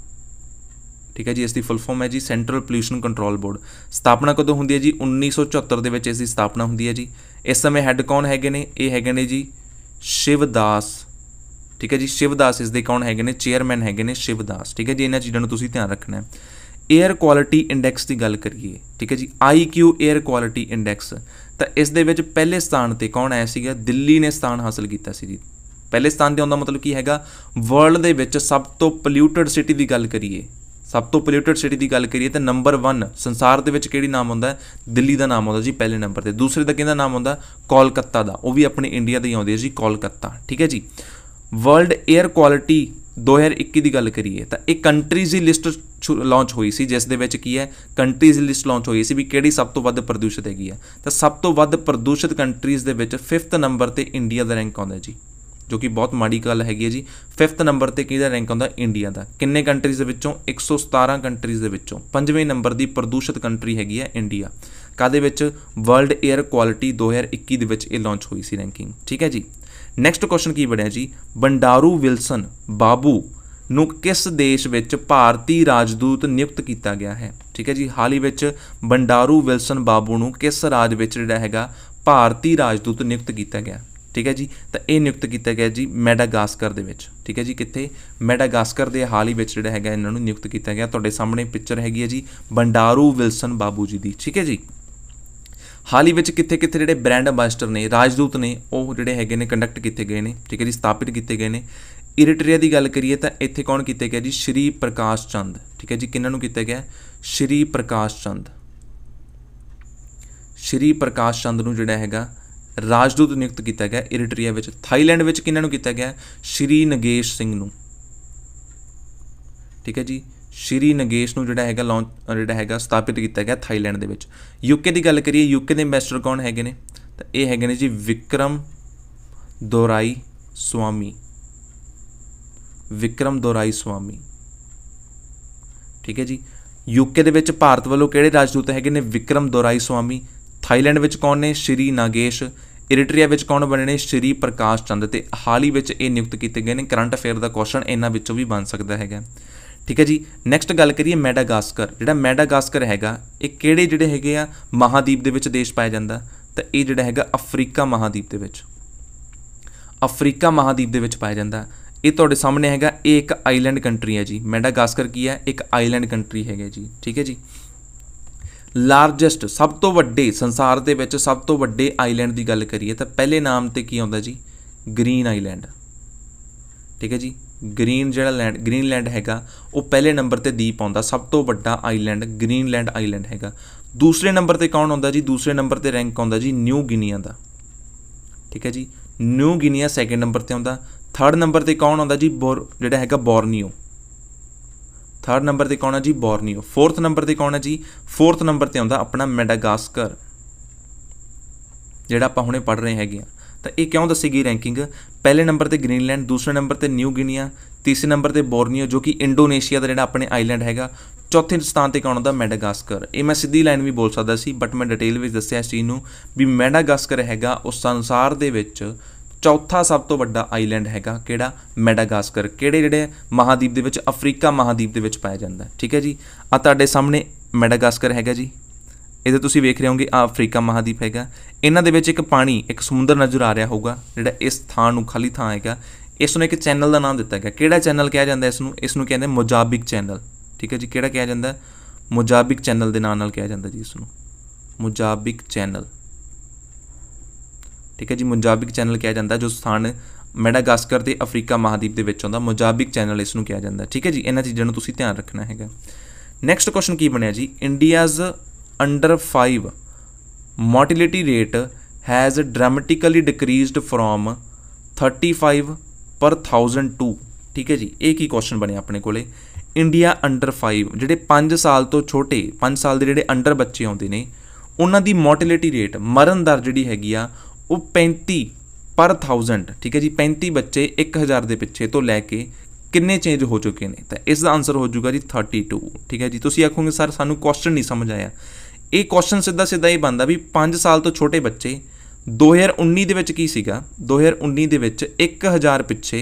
ਠੀਕ ਹੈ ਜੀ ਇਸ ਦੀ ਫੁੱਲ ਫਾਰਮ ਹੈ ਜੀ ਸੈਂਟਰਲ ਪੋਲਿਊਸ਼ਨ ਕੰਟਰੋਲ ਬੋਰਡ ਸਥਾਪਨਾ ਕਦੋਂ ਹੁੰਦੀ ਹੈ ਜੀ 1974 ਦੇ ਵਿੱਚ ਇਸ ਦੀ ਸਥਾਪਨਾ ਹੁੰਦੀ ਹੈ ਜੀ ਇਸ ਸਮੇਂ ਹੈੱਡ ਕੌਣ ਹੈਗੇ ਨੇ ਇਹ ਹੈਗੇ ਨੇ ਜੀ ਸ਼ਿਵਦਾਸ ਠੀਕ ਹੈ ਜੀ ਸ਼ਿਵਦਾਸ ਇਸ ਦੇ ਕੌਣ ਹੈਗੇ ਨੇ ਚੇਅਰਮੈਨ ਹੈਗੇ ਨੇ ਸ਼ਿਵਦਾਸ ਠੀਕ ਹੈ ਜੀ ਇਹਨਾਂ ਚੀਜ਼ਾਂ ਨੂੰ ਤੁਸੀਂ ਧਿਆਨ ਰੱਖਣਾ ਹੈ 에ਅਰ ਕੁਆਲਿਟੀ ਇੰਡੈਕਸ ਦੀ ਗੱਲ ਕਰੀਏ ਠੀਕ ਹੈ ਜੀ IQ 에ਅਰ ਕੁਆਲਿਟੀ ਇੰਡੈਕਸ ਤਾਂ ਇਸ ਦੇ ਵਿੱਚ ਪਹਿਲੇ ਸਥਾਨ ਤੇ ਕੌਣ ਆਇਆ ਸੀਗਾ ਦਿੱਲੀ ਨੇ ਸਥਾਨ ਹਾਸਲ ਕੀਤਾ ਸੀ ਜੀ ਪਹਿਲੇ ਸਥਾਨ ਤੇ ਆਉਂਦਾ ਮਤਲਬ ਕੀ ਹੈਗਾ ਵਰਲਡ ਦੇ ਵਿੱਚ ਸਭ ਤੋਂ ਪੋਲਿਊਟਡ ਸਿਟੀ ਦੀ ਗੱਲ ਕਰੀਏ ਸਭ ਤੋਂ ਪੋਲਿਊਟਡ ਸਿਟੀ ਦੀ ਗੱਲ ਕਰੀਏ ਤਾਂ ਨੰਬਰ 1 ਸੰਸਾਰ ਦੇ ਵਿੱਚ ਕਿਹੜੀ ਨਾਮ ਹੁੰਦਾ ਦਿੱਲੀ ਦਾ ਨਾਮ ਆਉਂਦਾ ਜੀ ਪਹਿਲੇ ਨੰਬਰ ਤੇ ਦੂਸਰੇ ਦਾ ਕਿਹਦਾ ਨਾਮ ਆਉਂਦਾ ਕੋਲਕਾਤਾ ਦਾ ਉਹ ਵੀ ਆਪਣੇ ਇੰਡੀਆ ਦੇ ਹੀ ਆਉਂਦੇ ਜੀ ਕੋਲਕਾਤਾ ਠੀਕ ਹੈ ਜੀ ਵਰਲਡ 에ਅਰ ਕੁਆਲਿਟੀ 2021 ਦੀ ਗੱਲ ਕਰੀਏ ਤਾਂ ਇਹ ਕੰਟਰੀਜ਼ ਦੀ ਲਿਸਟ ਲਾਂਚ ਹੋਈ ਸੀ ਜਿਸ ਦੇ ਵਿੱਚ ਕੀ ਹੈ ਕੰਟਰੀਜ਼ ਦੀ ਲਿਸਟ ਲਾਂਚ ਹੋਈ ਸੀ ਵੀ ਕਿਹੜੀ ਸਭ ਤੋਂ ਵੱਧ ਪ੍ਰਦੂਸ਼ਿਤ ਹੈਗੀ ਹੈ ਤਾਂ ਸਭ ਤੋਂ ਵੱਧ ਪ੍ਰਦੂਸ਼ਿਤ ਕੰਟਰੀਜ਼ ਦੇ ਵਿੱਚ 5th ਨੰਬਰ ਤੇ ਇੰਡੀਆ ਦਾ ਰੈਂਕ ਆਉਂਦਾ ਜੀ ਜੋ ਕਿ ਬਹੁਤ ਮਾੜੀ ਗੱਲ ਹੈਗੀ ਹੈ ਜੀ 5th ਨੰਬਰ ਤੇ ਕਿਹਦਾ ਰੈਂਕ ਆਉਂਦਾ ਇੰਡੀਆ ਦਾ ਕਿੰਨੇ ਕੰਟਰੀਜ਼ ਦੇ ਵਿੱਚੋਂ 117 ਕੰਟਰੀਜ਼ ਦੇ ਵਿੱਚੋਂ ਪੰਜਵੇਂ ਨੰਬਰ ਦੀ ਪ੍ਰਦੂਸ਼ਿਤ ਕੰਟਰੀ ਹੈਗੀ ਹੈ ਇੰਡੀਆ ਕਾਦੇ ਵਿੱਚ ਵਰਲਡ 에ਅਰ ਕੁਆਲਿਟੀ 2021 ਦੇ ਵਿੱਚ ਇਹ ਲਾਂਚ ਹੋਈ ਸੀ ਰੈਂਕਿੰਗ ਠੀਕ ਹੈ ਜੀ ਨੈਕਸਟ ਕੁਐਸਚਨ ਕੀ ਬਣਿਆ ਜੀ ਬੰਡਾਰੂ ਵਿਲਸਨ ਬਾਬੂ ਨੂੰ ਕਿਸ ਦੇਸ਼ ਵਿੱਚ ਭਾਰਤੀ ਰਾਜਦੂਤ ਨਿਯੁਕਤ ਕੀਤਾ ਗਿਆ ਹੈ ਠੀਕ ਹੈ ਜੀ ਹਾਲ ਹੀ ਵਿੱਚ ਬੰਡਾਰੂ ਵਿਲਸਨ ਬਾਬੂ ਨੂੰ ਕਿਸ ਰਾਜ ਵਿੱਚ ਜਿਹੜਾ ਹੈਗਾ ਭਾਰਤੀ ਰਾਜਦੂਤ ਨਿਯੁਕਤ ਕੀਤਾ ਗਿਆ ਠੀਕ ਹੈ ਜੀ ਤਾਂ ਇਹ ਨਿਯੁਕਤ ਕੀਤਾ ਗਿਆ ਜੀ ਮੈਡਾਗਾਸਕਰ ਦੇ ਵਿੱਚ ਠੀਕ ਹੈ ਜੀ ਕਿੱਥੇ ਮੈਡਾਗਾਸਕਰ ਦੇ ਹਾਲ ਹੀ ਵਿੱਚ ਜਿਹੜਾ ਹੈਗਾ ਇਹਨਾਂ ਨੂੰ ਨਿਯੁਕਤ ਕੀਤਾ ਗਿਆ ਤੁਹਾਡੇ ਸਾਹਮਣੇ ਪਿਕਚਰ ਹੈਗੀ ਹੈ ਜੀ ਬੰਡਾਰੂ ਵਿਲਸਨ ਬਾਬੂ ਜੀ ਦੀ ਠੀਕ ਹੈ ਜੀ ਹਾਲ ਹੀ ਵਿੱਚ ਕਿੱਥੇ-ਕਿੱਥੇ ਜਿਹੜੇ ਬ੍ਰਾਂਡ ਐਮਬੈਸਡਰ ਨੇ ਰਾਜਦੂਤ ਨੇ ਉਹ ਜਿਹੜੇ ਹੈਗੇ ਨੇ ਕੰਡਕਟ ਕੀਤੇ ਗਏ ਨੇ ਠੀਕ ਹੈ ਜੀ ਸਥਾਪਿਤ ਕੀਤੇ ਗਏ ਨੇ ਇਰੀਟਰੀਆ ਦੀ ਗੱਲ ਕਰੀਏ ਤਾਂ ਇੱਥੇ ਕੌਣ ਕੀਤਾ ਗਿਆ ਜੀ ਸ਼੍ਰੀ ਪ੍ਰਕਾਸ਼ ਚੰਦ ਠੀਕ ਹੈ ਜੀ ਕਿੰਨਾਂ ਨੂੰ ਕੀਤਾ ਗਿਆ ਸ਼੍ਰੀ ਪ੍ਰਕਾਸ਼ ਚੰਦ ਸ਼੍ਰੀ ਪ੍ਰਕਾਸ਼ ਚੰਦ ਨੂੰ ਜਿਹੜਾ ਹੈਗਾ ਰਾਜਦੂਤ ਨਿਯੁਕਤ ਕੀਤਾ ਗਿਆ ਇਰੀਟਰੀਆ ਵਿੱਚ ਥਾਈਲੈਂਡ ਵਿੱਚ ਕਿੰਨਾਂ ਨੂੰ ਕੀਤਾ ਗਿਆ ਸ਼੍ਰੀ ਨਗੇਸ਼ ਸਿੰਘ ਨੂੰ ਠੀਕ ਹੈ ਜੀ ਸ਼੍ਰੀ ਨਗੇਸ਼ ਨੂੰ ਜਿਹੜਾ ਹੈਗਾ ਲਾਂਚ ਜਿਹੜਾ ਹੈਗਾ ਸਥਾਪਿਤ ਕੀਤਾ ਗਿਆ ਥਾਈਲੈਂਡ ਦੇ ਵਿੱਚ ਯੂਕੇ ਦੀ ਗੱਲ ਕਰੀਏ ਯੂਕੇ ਦੇ ਇਨਵੈਸਟਰ ਕੌਣ ਹੈਗੇ ਨੇ ਤਾਂ ਇਹ ਹੈਗੇ ਨੇ ਜੀ ਵਿਕਰਮ ਦੋਰਾਈ ਸੁਆਮੀ ਵਿਕਰਮ ਦੋਰਾਈ ਸੁਆਮੀ ਠੀਕ ਹੈ ਜੀ ਯੂਕੇ ਦੇ ਵਿੱਚ ਭਾਰਤ ਵੱਲੋਂ ਕਿਹੜੇ ਰਾਜਦੂਤ ਹੈਗੇ ਨੇ ਵਿਕਰਮ ਦੋਰਾਈ ਸੁਆਮੀ ਥਾਈਲੈਂਡ ਵਿੱਚ ਕੌਣ ਨੇ ਸ਼੍ਰੀ ਨਾਗੇਸ਼ ਇਰੀਟਰੀਆ ਵਿੱਚ ਕੌਣ ਬਣੇ ਨੇ ਸ਼੍ਰੀ ਪ੍ਰਕਾਸ਼ ਚੰਦ ਤੇ ਹਾਲ ਹੀ ਵਿੱਚ ਇਹ ਨਿਯੁਕਤ ਕੀਤੇ ਗਏ ਨੇ ਕਰੰਟ ਅਫੇਅਰ ਦਾ ਕੁਐਸਚਨ ਇਹਨਾਂ ਵਿੱਚੋਂ ਵੀ ਬਣ ਸਕਦਾ ਹੈਗਾ ਠੀਕ ਹੈ ਜੀ ਨੈਕਸਟ ਗੱਲ ਕਰੀਏ ਮੈਡਾਗਾਸਕਰ ਜਿਹੜਾ ਮੈਡਾਗਾਸਕਰ ਹੈਗਾ ਇਹ ਕਿਹੜੇ ਜਿਹੜੇ ਹੈਗੇ ਆ ਮਹਾਦੀਪ ਦੇ ਵਿੱਚ ਦੇਸ਼ ਪਾਇਆ ਜਾਂਦਾ ਤਾਂ ਇਹ ਜਿਹੜਾ ਹੈਗਾ ਅਫਰੀਕਾ ਮਹਾਦੀਪ ਦੇ ਵਿੱਚ ਅਫਰੀਕਾ ਮਹਾਦੀਪ ਦੇ ਵਿੱਚ ਪਾਇਆ ਜਾਂਦਾ ਇਹ ਤੁਹਾਡੇ ਸਾਹਮਣੇ ਹੈਗਾ ਇਹ ਇੱਕ ਆਈਲੈਂਡ ਕੰਟਰੀ ਹੈ ਜੀ ਮੈਡਾਗਾਸਕਰ ਕੀ ਹੈ ਇੱਕ ਆਈਲੈਂਡ ਕੰਟਰੀ ਹੈਗਾ ਜੀ ਠੀਕ ਹੈ ਜੀ ਲਾਰਜੈਸਟ ਸਭ ਤੋਂ ਵੱਡੇ ਸੰਸਾਰ ਦੇ ਵਿੱਚ ਸਭ ਤੋਂ ਵੱਡੇ ਆਈਲੈਂਡ ਦੀ ਗੱਲ ਕਰੀਏ ਤਾਂ ਪਹਿਲੇ ਨਾਮ ਤੇ ਕੀ ਆਉਂਦਾ ਜੀ ਗ੍ਰੀਨ ਆਈਲੈਂਡ ਠੀਕ ਹੈ ਜੀ ਗ੍ਰੀਨ ਜਿਹੜਾ ਲੈਂਡ ਗ੍ਰੀਨਲੈਂਡ ਹੈਗਾ ਉਹ ਪਹਿਲੇ ਨੰਬਰ ਤੇ ਦੀਪ ਆਉਂਦਾ ਸਭ ਤੋਂ ਵੱਡਾ ਆਈਲੈਂਡ ਗ੍ਰੀਨਲੈਂਡ ਆਈਲੈਂਡ ਹੈਗਾ ਦੂਸਰੇ ਨੰਬਰ ਤੇ ਕੌਣ ਆਉਂਦਾ ਜੀ ਦੂਸਰੇ ਨੰਬਰ ਤੇ ਰੈਂਕ ਆਉਂਦਾ ਜੀ ਨਿਊ ਗਿਨੀਆ ਦਾ ਠੀਕ ਹੈ ਜੀ ਨਿਊ ਗਿਨੀਆ ਸੈਕੰਡ ਨੰਬਰ ਤੇ ਆਉਂਦਾ ਥਰਡ ਨੰਬਰ ਤੇ ਕੌਣ ਆਉਂਦਾ ਜੀ ਜਿਹੜਾ ਹੈਗਾ ਬੋਰਨੀਓ ਥਰਡ ਨੰਬਰ ਤੇ ਕੌਣ ਹੈ ਜੀ ਬੋਰਨੀਓ ਫੋਰਥ ਨੰਬਰ ਤੇ ਕੌਣ ਹੈ ਜੀ ਫੋਰਥ ਨੰਬਰ ਤੇ ਆਉਂਦਾ ਆਪਣਾ ਮੈਡਾਗਾਸਕਰ ਜਿਹੜਾ ਆਪਾਂ ਹੁਣੇ ਪੜ ਰਹੇ ਹੈਗੇ ਆ ਤਾਂ ਇਹ ਕਿਉਂ ਦੱਸੀ ਗਈ ਰੈਂਕਿੰਗ ਪਹਿਲੇ ਨੰਬਰ ਤੇ ਗ੍ਰੀਨਲੈਂਡ ਦੂਸਰੇ ਨੰਬਰ ਤੇ ਨਿਊ ਗਿਨੀਆ ਤੀਸਰੇ ਨੰਬਰ ਤੇ ਬੋਰਨੀਓ ਜੋ ਕਿ ਇੰਡੋਨੇਸ਼ੀਆ ਦਾ ਜਿਹੜਾ ਆਪਣੇ ਆਈਲੈਂਡ ਹੈਗਾ ਚੌਥੇ ਸਥਾਨ ਤੇ ਕੌਣ ਦਾ ਮੈਡਾਗਾਸਕਰ ਇਹ ਮੈਂ ਸਿੱਧੀ ਲਾਈਨ ਵੀ ਬੋਲ ਸਕਦਾ ਸੀ ਬਟ ਮੈਂ ਡਿਟੇਲ ਵਿੱਚ ਦੱਸਿਆ ਇਸ ਚੀਜ਼ ਨੂੰ ਵੀ ਮੈਡਾਗਾਸਕਰ ਹੈਗਾ ਉਸ ਸੰਸਾਰ ਦੇ ਵਿੱਚ ਚੌਥਾ ਸਭ ਤੋਂ ਵੱਡਾ ਆਈਲੈਂਡ ਹੈਗਾ ਕਿਹੜਾ ਮੈਡਾਗਾਸਕਰ ਕਿਹੜੇ ਜਿਹੜੇ ਮਹਾਦੀਪ ਦੇ ਵਿੱਚ ਅਫਰੀਕਾ ਮਹਾਦੀਪ ਦੇ ਵਿੱਚ ਪਾਇਆ ਜਾਂਦਾ ਠੀਕ ਹੈ ਜੀ ਆ ਤੁਹਾਡੇ ਸਾਹਮਣੇ ਮੈਡਾਗਾਸਕਰ ਹੈਗਾ ਜੀ ਇਹਦੇ ਤੁਸੀਂ ਵੇਖ ਰਹੇ ਹੋਗੇ ਅਫਰੀਕਾ ਮਹਾਦੀਪ ਹੈਗਾ ਇਹਨਾਂ ਦੇ ਵਿੱਚ ਇੱਕ ਪਾਣੀ ਇੱਕ ਸਮੁੰਦਰ ਨਜ਼ਰ ਆ ਰਿਹਾ ਹੋਊਗਾ ਜਿਹੜਾ ਇਸ ਥਾਂ ਨੂੰ ਖਾਲੀ ਥਾਂ ਹੈਗਾ ਇਸ ਨੂੰ ਇੱਕ ਚੈਨਲ ਦਾ ਨਾਮ ਦਿੱਤਾ ਗਿਆ ਕਿਹੜਾ ਚੈਨਲ ਕਿਹਾ ਜਾਂਦਾ ਇਸ ਨੂੰ ਇਸ ਨੂੰ ਕਹਿੰਦੇ ਮੋਜਾਬਿਕ ਚੈਨਲ ਠੀਕ ਹੈ ਜੀ ਕਿਹੜਾ ਕਿਹਾ ਜਾਂਦਾ ਮੋਜਾਬਿਕ ਚੈਨਲ ਦੇ ਨਾਮ ਨਾਲ ਕਿਹਾ ਜਾਂਦਾ ਜੀ ਇਸ ਨੂੰ ਮੋਜਾਬਿਕ ਚੈਨਲ ਠੀਕ ਹੈ ਜੀ ਮੋਜਾਬਿਕ ਚੈਨਲ ਕਿਹਾ ਜਾਂਦਾ ਜੋ ਸਥਾਨ ਮੈਡਾਗਾਸਕਰ ਤੇ ਅਫਰੀਕਾ ਮਹਾਦੀਪ ਦੇ ਵਿੱਚ ਆਉਂਦਾ ਮੋਜਾਬਿਕ ਚੈਨਲ ਇਸ ਨੂੰ ਕਿਹਾ ਜਾਂਦਾ ਠੀਕ ਹੈ ਜੀ ਇਹਨਾਂ ਚੀਜ਼ਾਂ ਨੂੰ ਤੁਸੀਂ ਧਿਆਨ ਰੱਖਣਾ ਹੈਗਾ ਨੈਕਸਟ ਕੁਐਸਚਨ ਕੀ ਬਣਿਆ ਜੀ India's under 5 mortality rate has dramatically decreased from 35 per 1000 to ਠੀਕ ਹੈ ਜੀ ਇਹ ਕੀ ਕੁਐਸਚਨ ਬਣਿਆ ਆਪਣੇ ਕੋਲੇ ਇੰਡੀਆ ਅੰਡਰ 5 ਜਿਹੜੇ 5 ਸਾਲ ਤੋਂ ਛੋਟੇ 5 ਸਾਲ ਦੇ ਜਿਹੜੇ ਅੰਡਰ ਬੱਚੇ ਆਉਂਦੇ ਨੇ ਉਹਨਾਂ ਦੀ ਮੋਰਟੈਲਿਟੀ ਰੇਟ ਮਰਨ ਦਰ ਜਿਹੜੀ ਹੈਗੀ ਆ ਉਹ 35 ਪਰ 1000 ਠੀਕ ਹੈ ਜੀ 35 ਬੱਚੇ 1000 ਦੇ ਪਿੱਛੇ ਤੋਂ ਲੈ ਕੇ ਕਿੰਨੇ ਚੇਂਜ ਹੋ ਚੁੱਕੇ ਨੇ ਤਾਂ ਇਸ ਦਾ ਆਨਸਰ ਹੋ ਜਾਊਗਾ ਜੀ 32 ਠੀਕ ਹੈ ਜੀ ਤੁਸੀਂ ਆਖੋਗੇ ਸਰ ਸਾਨੂੰ ਕੁਐਸਚਨ ਨਹੀਂ ਸਮਝ ਆਇਆ ਇਹ ਕੁਐਸਚਨ ਸਿੱਧਾ ਸਿੱਧਾ ਹੀ ਬੰਦਾ ਵੀ 5 ਸਾਲ ਤੋਂ ਛੋਟੇ ਬੱਚੇ 2019 ਦੇ ਵਿੱਚ ਕੀ ਸੀਗਾ 2019 ਦੇ ਵਿੱਚ 1000 ਪਿੱਛੇ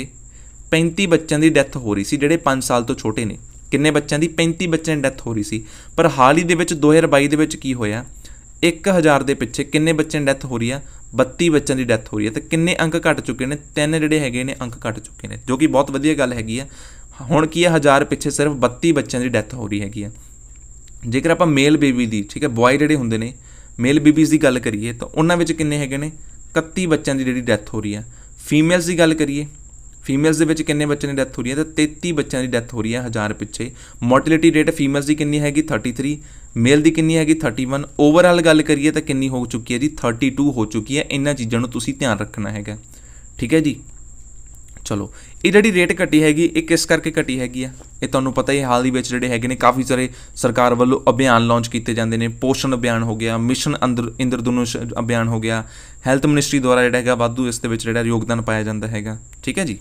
35 ਬੱਚਿਆਂ ਦੀ ਡੈਥ ਹੋ ਰਹੀ ਸੀ ਜਿਹੜੇ 5 ਸਾਲ ਤੋਂ ਛੋਟੇ ਨੇ ਕਿੰਨੇ ਬੱਚਿਆਂ ਦੀ 35 ਬੱਚਿਆਂ ਦੀ ਡੈਥ ਹੋ ਰਹੀ ਸੀ ਪਰ ਹਾਲ ਹੀ ਦੇ ਵਿੱਚ 2022 ਦੇ ਵਿੱਚ ਕੀ ਹੋਇਆ 1000 ਦੇ ਪਿੱਛੇ ਕਿੰਨੇ ਬੱਚਿਆਂ ਦੀ ਡੈਥ ਹੋ ਰਹੀ ਆ 32 ਬੱਚਿਆਂ ਦੀ ਡੈਥ ਹੋ ਰਹੀ ਆ ਤੇ ਕਿੰਨੇ ਅੰਕ ਘਟ ਚੁੱਕੇ ਨੇ ਤਿੰਨ ਜਿਹੜੇ ਹੈਗੇ ਨੇ ਅੰਕ ਘਟ ਚੁੱਕੇ ਨੇ ਜੋ ਕਿ ਬਹੁਤ ਵਧੀਆ ਗੱਲ ਹੈਗੀ ਆ ਹੁਣ ਕੀ ਹੈ 1000 ਪਿੱਛੇ ਸਿਰਫ 32 ਬੱਚਿਆਂ ਦੀ ਡੈਥ ਹੋ ਰਹੀ ਹੈਗੀ ਆ ਜੇਕਰ ਆਪਾਂ ਮੇਲ ਬੇਬੀ ਦੀ ਠੀਕ ਹੈ ਬੋਏ ਜਿਹੜੇ ਹੁੰਦੇ ਨੇ ਮੇਲ ਬੇਬੀਜ਼ ਦੀ ਗੱਲ ਕਰੀਏ ਤਾਂ ਉਹਨਾਂ ਵਿੱਚ ਕਿੰਨੇ ਹੈਗੇ ਨੇ 31 ਬੱਚਿਆਂ ਦੀ ਜਿਹੜੀ ਡੈਥ ਹੋ ਰਹੀ ਹੈ ਫੀਮੇਲਸ ਦੀ ਗੱਲ ਕਰੀਏ ਫੀਮੇਲਸ ਦੇ ਵਿੱਚ ਕਿੰਨੇ ਬੱਚਿਆਂ ਦੀ ਡੈਥ ਹੋ ਰਹੀ ਹੈ ਤਾਂ 33 ਬੱਚਿਆਂ ਦੀ ਡੈਥ ਹੋ ਰਹੀ ਹੈ ਹਜ਼ਾਰ ਪਿੱਛੇ ਮੋਰਟੈਲਿਟੀ ਰੇਟ ਫੀਮੇਲਸ ਦੀ ਕਿੰਨੀ ਹੈਗੀ 33 ਮੇਲ ਦੀ ਕਿੰਨੀ ਹੈਗੀ 31 ਓਵਰਆਲ ਗੱਲ ਕਰੀਏ ਤਾਂ ਕਿੰਨੀ ਹੋ ਚੁੱਕੀ ਹੈ ਜੀ 32 ਹੋ ਚੁੱਕੀ ਹੈ ਇਹਨਾਂ ਚੀਜ਼ਾਂ ਨੂੰ ਤੁਸੀਂ ਧਿਆਨ ਰੱਖਣਾ ਹੈਗਾ ਠੀਕ ਹੈ ਜੀ ਚਲੋ ਇਹ ਜਿਹੜੀ ਰੇਟ ਘਟੀ ਹੈਗੀ ਇਹ ਕਿਸ ਕਰਕੇ ਘਟੀ ਹੈਗੀ ਆ ਇਹ ਤੁਹਾਨੂੰ ਪਤਾ ਹੀ ਹਾਲ ਦੀ ਵਿੱਚ ਜਿਹੜੇ ਹੈਗੇ ਨੇ ਕਾਫੀ ਸਾਰੇ ਸਰਕਾਰ ਵੱਲੋਂ ਅਭਿਆਨ ਲਾਂਚ ਕੀਤੇ ਜਾਂਦੇ ਨੇ ਪੋਸ਼ਣ ਅਭਿਆਨ ਹੋ ਗਿਆ ਮਿਸ਼ਨ ਅੰਦਰ ਇੰਦਰਧਨੁਸ਼ ਅਭਿਆਨ ਹੋ ਗਿਆ ਹੈਲਥ ਮਿਨਿਸਟਰੀ ਦੁਆਰਾ ਜਿਹੜਾ ਹੈਗਾ ਵਾਧੂ ਇਸ ਦੇ ਵਿੱਚ ਜਿਹੜਾ ਯੋਗਦਾਨ ਪਾਇਆ ਜਾਂਦਾ ਹੈਗਾ ਠੀਕ ਹੈ ਜੀ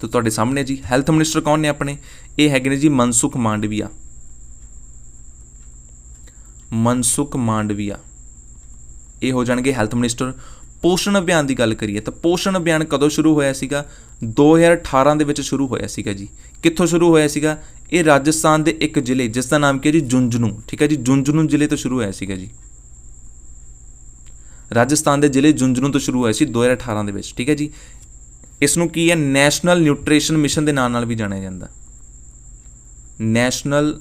ਤਾਂ ਤੁਹਾਡੇ ਸਾਹਮਣੇ ਜੀ ਹੈਲਥ ਮਿਨਿਸਟਰ ਕੌਣ ਨੇ ਆਪਣੇ ਇਹ ਹੈਗੇ ਨੇ ਜੀ ਮਨਸੁਖ ਮਾਂਡਵੀਆ ਮਨਸੁਖ ਮਾਂਡਵੀਆ ਇਹ ਹੋ ਜਾਣਗੇ ਹੈਲਥ ਮਿਨਿਸਟਰ ਪੋਸ਼ਣ ਅਭਿਆਨ ਦੀ ਗੱਲ ਕਰੀਏ ਤਾਂ ਪੋਸ਼ਣ ਅਭਿਆਨ ਕਦੋਂ ਸ਼ੁਰੂ ਹੋਇਆ ਸੀਗਾ 2018 ਦੇ ਵਿੱਚ ਸ਼ੁਰੂ ਹੋਇਆ ਸੀਗਾ ਜੀ ਕਿੱਥੋਂ ਸ਼ੁਰੂ ਹੋਇਆ ਸੀਗਾ ਇਹ ਰਾਜਸਥਾਨ ਦੇ ਇੱਕ ਜ਼ਿਲ੍ਹੇ ਜਿਸ ਦਾ ਨਾਮ ਕੀ ਹੈ ਜੀ ਜੁੰਜਨੂ ਠੀਕ ਹੈ ਜੀ ਜੁੰਜਨੂ ਜ਼ਿਲ੍ਹੇ ਤੋਂ ਸ਼ੁਰੂ ਹੋਇਆ ਸੀਗਾ ਜੀ ਰਾਜਸਥਾਨ ਦੇ ਜ਼ਿਲ੍ਹੇ ਜੁੰਜਨੂ ਤੋਂ ਸ਼ੁਰੂ ਹੋਇਆ ਸੀ 2018 ਦੇ ਵਿੱਚ ਠੀਕ ਹੈ ਜੀ ਇਸ ਨੂੰ ਕੀ ਹੈ ਨੈਸ਼ਨਲ ਨਿਊਟ੍ਰੀਸ਼ਨ ਮਿਸ਼ਨ ਦੇ ਨਾਮ ਨਾਲ ਵੀ ਜਾਣਿਆ ਜਾਂਦਾ ਨੈਸ਼ਨਲ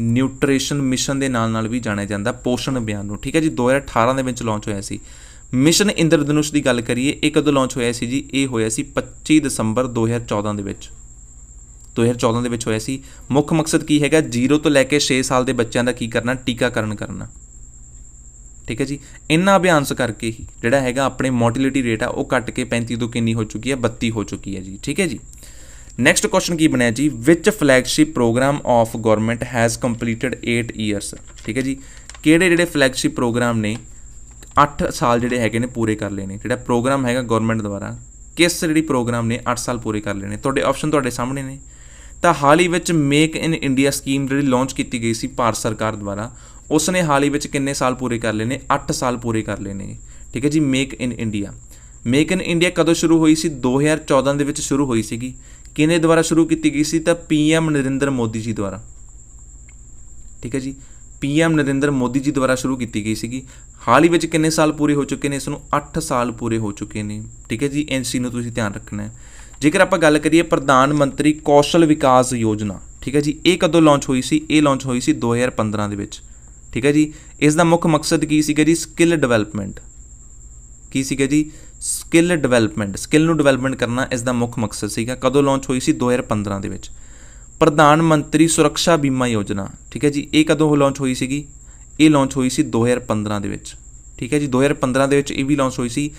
ਨਿਊਟ੍ਰੀਸ਼ਨ ਮਿਸ਼ਨ ਦੇ ਨਾਲ ਨਾਲ ਵੀ ਜਾਣਿਆ ਜਾਂਦਾ ਪੋਸ਼ਣ ਅਭਿਆਨ ਨੂੰ ਠੀਕ ਹੈ ਜੀ 2018 ਦੇ ਵਿੱਚ ਲਾਂਚ ਹੋਇਆ ਸੀ ਮਿਸ਼ਨ ਇੰਦਰਧਨੁਸ਼ ਦੀ ਗੱਲ ਕਰੀਏ ਇਹ ਕਦੋਂ ਲਾਂਚ ਹੋਇਆ ਸੀ ਜੀ ਇਹ ਹੋਇਆ ਸੀ 25 ਦਸੰਬਰ 2014 ਦੇ ਵਿੱਚ 2014 ਦੇ ਵਿੱਚ ਹੋਇਆ ਸੀ ਮੁੱਖ ਮਕਸਦ ਕੀ ਹੈਗਾ 0 ਤੋਂ ਲੈ ਕੇ 6 ਸਾਲ ਦੇ ਬੱਚਿਆਂ ਦਾ ਕੀ ਕਰਨਾ ਟੀਕਾਕਰਨ ਕਰਨਾ ਠੀਕ ਹੈ ਜੀ ਇਹਨਾਂ ਅਭਿਆਨਸ ਕਰਕੇ ਹੀ ਜਿਹੜਾ ਹੈਗਾ ਆਪਣੇ ਮੋਰਟੈਲਿਟੀ ਰੇਟ ਆ ਉਹ ਘਟ ਕੇ 35 ਤੋਂ ਕਿੰਨੀ ਹੋ ਚੁੱਕੀ ਹੈ 32 ਹੋ ਚੁੱਕੀ ਹੈ ਜੀ ਠੀਕ ਹੈ ਜੀ ਨੈਕਸਟ ਕੁਐਸਚਨ ਕੀ ਬਣਿਆ ਜੀ which flagship programme of government has completed 8 years ਠੀਕ ਹੈ ਜੀ ਕਿਹੜੇ ਜਿਹੜੇ ਫਲੈਗਸ਼ਿਪ ਪ੍ਰੋਗਰਾਮ ਨੇ 8 ਸਾਲ ਜਿਹੜੇ ਹੈਗੇ ਨੇ ਪੂਰੇ ਕਰ ਲਏ ਨੇ ਜਿਹੜਾ ਪ੍ਰੋਗਰਾਮ ਹੈਗਾ ਗਵਰਨਮੈਂਟ ਦੁਆਰਾ ਕਿਸ ਜਿਹੜੀ ਪ੍ਰੋਗਰਾਮ ਨੇ 8 ਸਾਲ ਪੂਰੇ ਕਰ ਲਏ ਨੇ ਤੁਹਾਡੇ ਆਪਸ਼ਨ ਤੁਹਾਡੇ ਸਾਹਮਣੇ ਨੇ ਤਾਂ ਹਾਲ ਹੀ ਵਿੱਚ ਮੇਕ ਇਨ ਇੰਡੀਆ ਸਕੀਮ ਜਿਹੜੀ ਲਾਂਚ ਕੀਤੀ ਗਈ ਸੀ ਭਾਰਤ ਸਰਕਾਰ ਦੁਆਰਾ ਉਸ ਨੇ ਹਾਲ ਹੀ ਵਿੱਚ ਕਿੰਨੇ ਸਾਲ ਪੂਰੇ ਕਰ ਲਏ ਨੇ 8 ਸਾਲ ਪੂਰੇ ਕਰ ਲਏ ਨੇ ਠੀਕ ਹੈ ਜੀ make in India make in India ਕਦੋਂ ਸ਼ੁਰੂ ਹੋਈ ਸੀ 2014 ਦੇ ਵਿੱਚ ਸ਼ੁਰੂ ਹੋਈ ਸੀਗੀ ਕਿਹਨੇ ਦੁਆਰਾ ਸ਼ੁਰੂ ਕੀਤੀ ਗਈ ਸੀ ਤਾਂ ਪੀਐਮ ਨਰਿੰਦਰ ਮੋਦੀ ਜੀ ਦੁਆਰਾ ਠੀਕ ਹੈ ਜੀ ਪੀਐਮ ਨਰਿੰਦਰ ਮੋਦੀ ਜੀ ਦੁਆਰਾ ਸ਼ੁਰੂ ਕੀਤੀ ਗਈ ਸੀਗੀ ਹਾਲ ਹੀ ਵਿੱਚ ਕਿੰਨੇ ਸਾਲ ਪੂਰੇ ਹੋ ਚੁੱਕੇ ਨੇ ਇਸ ਨੂੰ 8 ਸਾਲ ਪੂਰੇ ਹੋ ਚੁੱਕੇ ਨੇ ਠੀਕ ਹੈ ਜੀ ਐਨਸੀ ਨੂੰ ਤੁਸੀਂ ਧਿਆਨ ਰੱਖਣਾ ਹੈ ਜੇਕਰ ਆਪਾਂ ਗੱਲ ਕਰੀਏ ਪ੍ਰਧਾਨ ਮੰਤਰੀ ਕੌਸ਼ਲ ਵਿਕਾਸ ਯੋਜਨਾ ਠੀਕ ਹੈ ਜੀ ਇਹ ਕਦੋਂ ਲਾਂਚ ਹੋਈ ਸੀ ਇਹ ਲਾਂਚ ਹੋਈ ਸੀ 2015 ਦੇ ਵਿੱਚ ਠੀਕ ਹੈ ਜੀ ਇਸ ਦਾ ਮੁੱਖ ਮਕਸਦ ਕੀ ਸੀਗਾ ਜੀ ਸਕਿੱਲ ਡਿਵੈਲਪਮੈਂਟ ਕੀ ਸੀਗਾ ਜੀ ਸਕਿੱਲ ਡਿਵੈਲਪਮੈਂਟ ਸਕਿੱਲ ਨੂੰ ਡਿਵੈਲਪਮੈਂਟ ਕਰਨਾ ਇਸ ਦਾ ਮੁੱਖ ਮਕਸਦ ਸੀਗਾ ਕਦੋਂ ਲਾਂਚ ਹੋਈ ਸੀ 2015 ਦੇ ਵਿੱਚ ਪ੍ਰਧਾਨ ਮੰਤਰੀ ਸੁਰੱਖਿਆ ਬੀਮਾ ਯੋਜਨਾ ਠੀਕ ਹੈ ਜੀ ਇਹ ਕਦੋਂ ਲਾਂਚ ਹੋਈ ਸੀਗੀ ਇਹ ਲਾਂਚ ਹੋਈ ਸੀ 2015 ਦੇ ਵਿੱਚ ਠੀਕ ਹੈ ਜੀ 2015 ਦੇ ਵਿੱਚ ਇਹ ਵੀ ਲਾਂਚ ਹੋਈ ਸੀ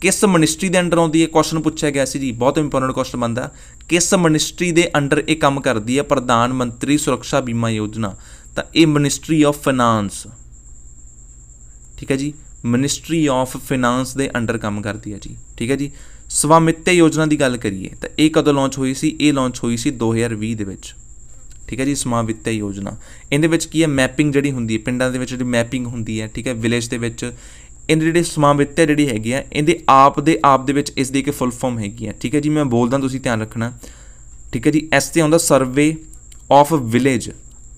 ਕਿਸ ਮਿਨਿਸਟਰੀ ਦੇ ਅੰਡਰ ਆਉਂਦੀ ਹੈ ਕੁਐਸਚਨ ਪੁੱਛਿਆ ਗਿਆ ਸੀ ਜੀ ਬਹੁਤ ਇੰਪੋਰਟੈਂਟ ਕੁਐਸਚਨ ਬੰਦਾ ਕਿਸ ਮਿਨਿਸਟਰੀ ਦੇ ਅੰਡਰ ਇਹ ਕੰਮ ਕਰਦੀ ਹੈ ਪ੍ਰਧਾਨ ਮੰਤਰੀ ਸੁਰੱਖਿਆ ਬੀਮਾ ਯੋਜਨਾ ਤਾਂ ਇਹ ਮਿਨਿਸਟਰੀ ਆਫ ਫਾਈਨਾਂਸ ਠੀਕ ਹੈ ਜੀ ਮਿਨਿਸਟਰੀ ਆਫ ਫਾਈਨਾਂਸ ਦੇ ਅੰਡਰ ਕੰਮ ਕਰਦੀ ਹੈ ਜੀ ਠੀਕ ਹੈ ਜੀ ਸਵਾਮਿੱਤੇ ਯੋਜਨਾ ਦੀ ਗੱਲ ਕਰੀਏ ਤਾਂ ਇਹ ਕਦੋਂ ਲਾਂਚ ਹੋਈ ਸੀ ਇਹ ਲਾਂਚ ਹੋਈ ਸੀ 2020 ਦੇ ਵਿੱਚ ਠੀਕ ਹੈ ਜੀ ਸਮਾਵਿੱਤੇ ਯੋਜਨਾ ਇਹਦੇ ਵਿੱਚ ਕੀ ਹੈ ਮੈਪਿੰਗ ਜਿਹੜੀ ਹੁੰਦੀ ਹੈ ਪਿੰਡਾਂ ਦੇ ਵਿੱਚ ਜਿਹੜੀ ਮੈਪਿੰਗ ਹੁੰਦੀ ਹੈ ਠੀਕ ਹੈ ਵਿਲੇਜ ਦੇ ਵਿੱਚ ਇਹਦੇ ਜਿਹੜੇ ਸਮਾਵਿੱਤੇ ਜਿਹੜੀ ਹੈਗੀ ਆ ਇਹਦੇ ਆਪ ਦੇ ਆਪ ਦੇ ਵਿੱਚ ਇਸ ਦੀ ਇੱਕ ਫੁੱਲ ਫਾਰਮ ਹੈਗੀ ਆ ਠੀਕ ਹੈ ਜੀ ਮੈਂ ਬੋਲਦਾ ਤੁਸੀਂ ਧਿਆਨ ਰੱਖਣਾ ਠੀਕ ਹੈ ਜੀ ਐਸ ਤੇ ਆਉਂਦਾ survey of village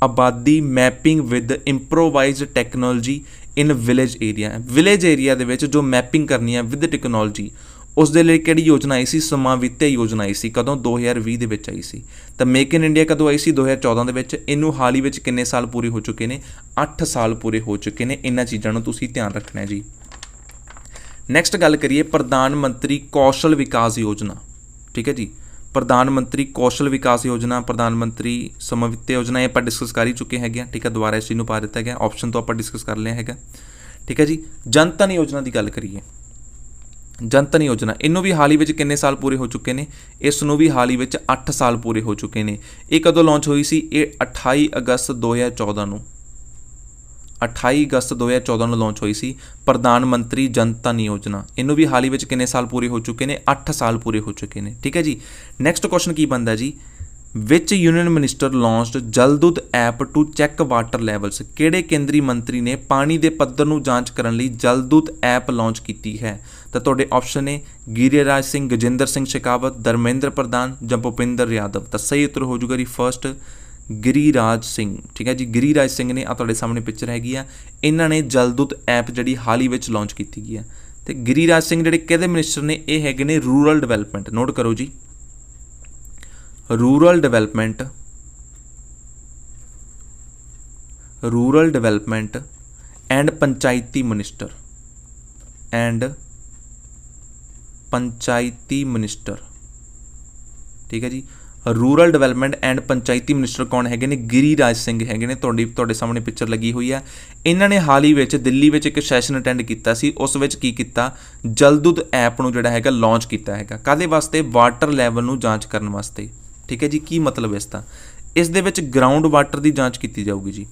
abadi mapping with improvised technology in village area village area ਦੇ ਵਿੱਚ ਜੋ ਮੈਪਿੰਗ ਕਰਨੀ ਹੈ ਵਿਦ ਟੈਕਨੋਲੋਜੀ ਉਸ ਦੇ ਲਈ ਕਿਹੜੀ ਯੋਜਨਾ ਆਈ ਸੀ ਸਮਾਂ ਯੋਜਨਾ ਆਈ ਸੀ ਕਦੋਂ 2020 ਦੇ ਵਿੱਚ ਆਈ ਸੀ ਤਾਂ ਮੇਕ ਇਨ ਇੰਡੀਆ ਕਦੋਂ ਆਈ ਸੀ 2014 ਦੇ ਵਿੱਚ ਇਹਨੂੰ ਹਾਲ ਹੀ ਵਿੱਚ ਕਿੰਨੇ ਸਾਲ ਪੂਰੇ ਹੋ ਚੁੱਕੇ ਨੇ 8 ਸਾਲ ਪੂਰੇ ਹੋ ਚੁੱਕੇ ਨੇ ਇਹਨਾਂ ਚੀਜ਼ਾਂ ਨੂੰ ਤੁਸੀਂ ਧਿਆਨ ਰੱਖਣਾ ਹੈ ਜੀ ਨੈਕਸਟ ਗੱਲ ਕਰੀਏ ਪ੍ਰਧਾਨ ਮੰਤਰੀ ਕੌਸ਼ਲ ਵਿਕਾਸ ਯੋਜਨਾ ਠੀਕ ਹੈ ਜੀ ਪ੍ਰਧਾਨ ਮੰਤਰੀ ਕੌਸ਼ਲ ਵਿਕਾਸ ਯੋਜਨਾ ਪ੍ਰਧਾਨ ਮੰਤਰੀ ਸਮਵਿੱਤੇ ਯੋਜਨਾ ਇਹ ਆਪਾਂ ਡਿਸਕਸ ਕਰ ਹੀ ਚੁੱਕੇ ਹੈਗੇ ਆ ਠੀਕ ਹੈ ਦੁਬਾਰਾ ਇਸ ਚੀਜ਼ ਨੂੰ ਪਾ ਦਿੱਤਾ ਗਿਆ ਆਪਸ਼ਨ ਤੋਂ ਆਪਾਂ ਡਿਸਕਸ ਕਰ ਲਿਆ ਹੈਗਾ ਠੀਕ ਹੈ ਜੀ ਜਨਤਨ ਯੋਜਨਾ ਦੀ ਗੱਲ ਕਰੀਏ ਜਨਤਨ ਯੋਜਨਾ ਇਹਨੂੰ ਵੀ ਹਾਲ ਹੀ ਵਿੱਚ ਕਿੰਨੇ ਸਾਲ ਪੂਰੇ ਹੋ ਚੁੱਕੇ ਨੇ ਇਸ ਨੂੰ ਵੀ ਹਾਲ ਹੀ ਵਿੱਚ 8 ਸਾਲ ਪੂਰੇ ਹੋ ਚੁੱਕੇ ਨੇ ਇਹ ਕਦੋਂ ਲਾਂਚ ਹੋਈ ਸੀ ਇਹ 28 ਅਗਸਤ 2014 ਨੂੰ 28 ਅਗਸਤ 2014 ਨੂੰ ਲਾਂਚ ਹੋਈ ਸੀ ਪ੍ਰਧਾਨ ਮੰਤਰੀ ਜਨ ਧਨ ਯੋਜਨਾ ਇਹਨੂੰ ਵੀ ਹਾਲ ਹੀ ਵਿੱਚ ਕਿੰਨੇ ਸਾਲ ਪੂਰੇ ਹੋ ਚੁੱਕੇ ਨੇ 8 ਸਾਲ ਪੂਰੇ ਹੋ ਚੁੱਕੇ ਨੇ ਠੀਕ ਹੈ ਜੀ ਨੈਕਸਟ ਕੁਐਸਚਨ ਕੀ ਬੰਦਾ ਜੀ which union minister launched Jaldoot app to check water levels ਕਿਹੜੇ ਕੇਂਦਰੀ ਮੰਤਰੀ ਨੇ ਪਾਣੀ ਦੇ ਪੱਧਰ ਨੂੰ ਜਾਂਚ ਕਰਨ ਲਈ ਜਲਦੁੱਤ ਐਪ ਲਾਂਚ ਕੀਤੀ ਹੈ ਤਾਂ ਤੁਹਾਡੇ ਆਪਸ਼ਨ ਨੇ ਗਿਰੀਰਾਜ ਸਿੰਘ ਗਜਿੰਦਰ ਸਿੰਘ ਸ਼ਿਕਾਵਤ ਦਰਮੇਂਦਰ ਪ੍ਰਧਾਨ ਜਾਂ ਭੁਪਿੰਦਰ ਯਾਦਵ ਤਾਂ ਸਹੀ ਉੱਤਰ ਹੋ ਜੂਗਾ ਜੀ ਫਰਸਟ ਗਿਰੀਰਾਜ ਸਿੰਘ ਠੀਕ ਹੈ ਜੀ ਗਿਰੀਰਾਜ ਸਿੰਘ ਨੇ ਆ ਤੁਹਾਡੇ ਸਾਹਮਣੇ ਪਿਕਚਰ ਹੈਗੀ ਆ ਇਹਨਾਂ ਨੇ ਜਲਦੂਤ ਐਪ ਜਿਹੜੀ ਹਾਲ ਹੀ ਵਿੱਚ ਲਾਂਚ ਕੀਤੀ ਗਈ ਆ ਤੇ ਗਿਰੀਰਾਜ ਸਿੰਘ ਜਿਹੜੇ ਕਿਹਦੇ ਮਿਨਿਸਟਰ ਨੇ ਇਹ ਹੈਗੇ ਨੇ ਰੂਰਲ ਡਿਵੈਲਪਮੈਂਟ ਨੋਟ ਕਰੋ ਜੀ rural development rural development and Panchayati minister and Panchayati minister ਠੀਕ ਹੈ ਜੀ rural development and Panchayati minister ਕੌਣ ਹੈਗੇ ਨੇ ਗਿਰੀ ਰਾਜ ਸਿੰਘ ਹੈਗੇ ਨੇ ਤੁਹਾਡੀ ਤੁਹਾਡੇ ਸਾਹਮਣੇ ਪਿਕਚਰ ਲੱਗੀ ਹੋਈ ਹੈ ਇਹਨਾਂ ਨੇ ਹਾਲ ਹੀ ਵਿੱਚ ਦਿੱਲੀ ਵਿੱਚ ਇੱਕ ਸੈਸ਼ਨ ਅਟੈਂਡ ਕੀਤਾ ਸੀ ਉਸ ਵਿੱਚ ਕੀ ਕੀਤਾ ਜਲਦੁਦ ਐਪ ਨੂੰ ਜਿਹੜਾ ਹੈਗਾ ਲਾਂਚ ਕੀਤਾ ਹੈਗਾ ਕਾਦੇ ਵਾਸਤੇ ਵਾਟਰ ਲੈਵਲ ਨੂੰ ਜਾਂਚ ਕਰਨ ਵਾਸਤੇ ਠੀਕ ਹੈ ਜੀ ਕੀ ਮਤਲਬ ਇਸ ਦਾ ਇਸ ਦੇ ਵਿੱਚ ਗਰਾਊਂਡ ਵਾਟਰ ਦੀ ਜਾਂਚ ਕੀਤੀ ਜਾਊਗੀ ਜੀ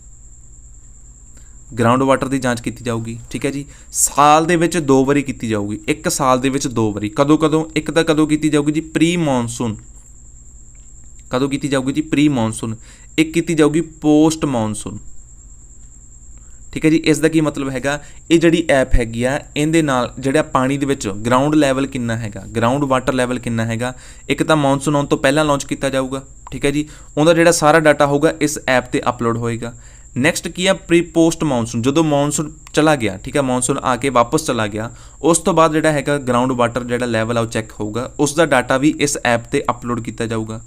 ਗਰਾਊਂਡ ਵਾਟਰ ਦੀ ਜਾਂਚ ਕੀਤੀ ਜਾਊਗੀ ਠੀਕ ਹੈ ਜੀ ਸਾਲ ਦੇ ਵਿੱਚ ਦੋ ਵਾਰੀ ਕੀਤੀ ਜਾਊਗੀ ਇੱਕ ਸਾਲ ਦੇ ਵਿੱਚ ਦੋ ਵਾਰੀ ਕਦੋਂ ਕਦੋਂ ਇੱਕ ਤਾਂ ਕਦੋਂ ਕੀਤੀ ਜਾਊਗੀ ਜੀ ਪ੍ਰੀ ਮੌਨਸੂਨ ਕਦੋਂ ਕੀਤੀ ਜਾਊਗੀ ਜੀ ਪ੍ਰੀ ਮੌਨਸੂਨ ਇੱਕ ਕੀਤੀ ਜਾਊਗੀ ਪੋਸਟ ਮੌਨਸੂਨ ਠੀਕ ਹੈ ਜੀ ਇਸ ਦਾ ਕੀ ਮਤਲਬ ਹੈਗਾ ਇਹ ਜਿਹੜੀ ਐਪ ਹੈਗੀ ਆ ਇਹਦੇ ਨਾਲ ਜਿਹੜਾ ਪਾਣੀ ਦੇ ਵਿੱਚ ਗਰਾਊਂਡ ਲੈਵਲ ਕਿੰਨਾ ਹੈਗਾ ਗਰਾਊਂਡ ਵਾਟਰ ਲੈਵਲ ਕਿੰਨਾ ਹੈਗਾ ਇੱਕ ਤਾਂ ਮੌਨਸੂਨ ਆਉਣ ਤੋਂ ਪਹਿਲਾਂ ਲਾਂਚ ਕੀਤਾ ਜਾਊਗਾ ਠੀਕ ਹੈ ਜੀ ਉਹਦਾ ਜਿਹੜਾ ਸਾਰਾ ਡਾਟਾ ਹੋਊਗਾ ਇਸ ਐਪ ਤੇ ਅਪਲੋਡ ਹੋਏਗਾ ਨੈਕਸਟ ਕੀ ਆ ਪ੍ਰੀ ਪੋਸਟ ਮੌਨਸੂਨ ਜਦੋਂ ਮੌਨਸੂਨ ਚਲਾ ਗਿਆ ਠੀਕ ਹੈ ਮੌਨਸੂਨ ਆ ਕੇ ਵਾਪਸ ਚਲਾ ਗਿਆ ਉਸ ਤੋਂ ਬਾਅਦ ਜਿਹੜਾ ਹੈਗਾ ਗਰਾਊਂਡ ਵਾਟਰ ਜਿਹੜਾ ਲੈਵਲ ਆ ਉਹ ਚੈੱਕ ਹੋਊਗਾ ਉਸ ਦਾ ਡਾਟਾ ਵੀ ਇਸ ਐਪ ਤੇ ਅਪਲੋਡ ਕੀਤਾ ਜਾਊਗਾ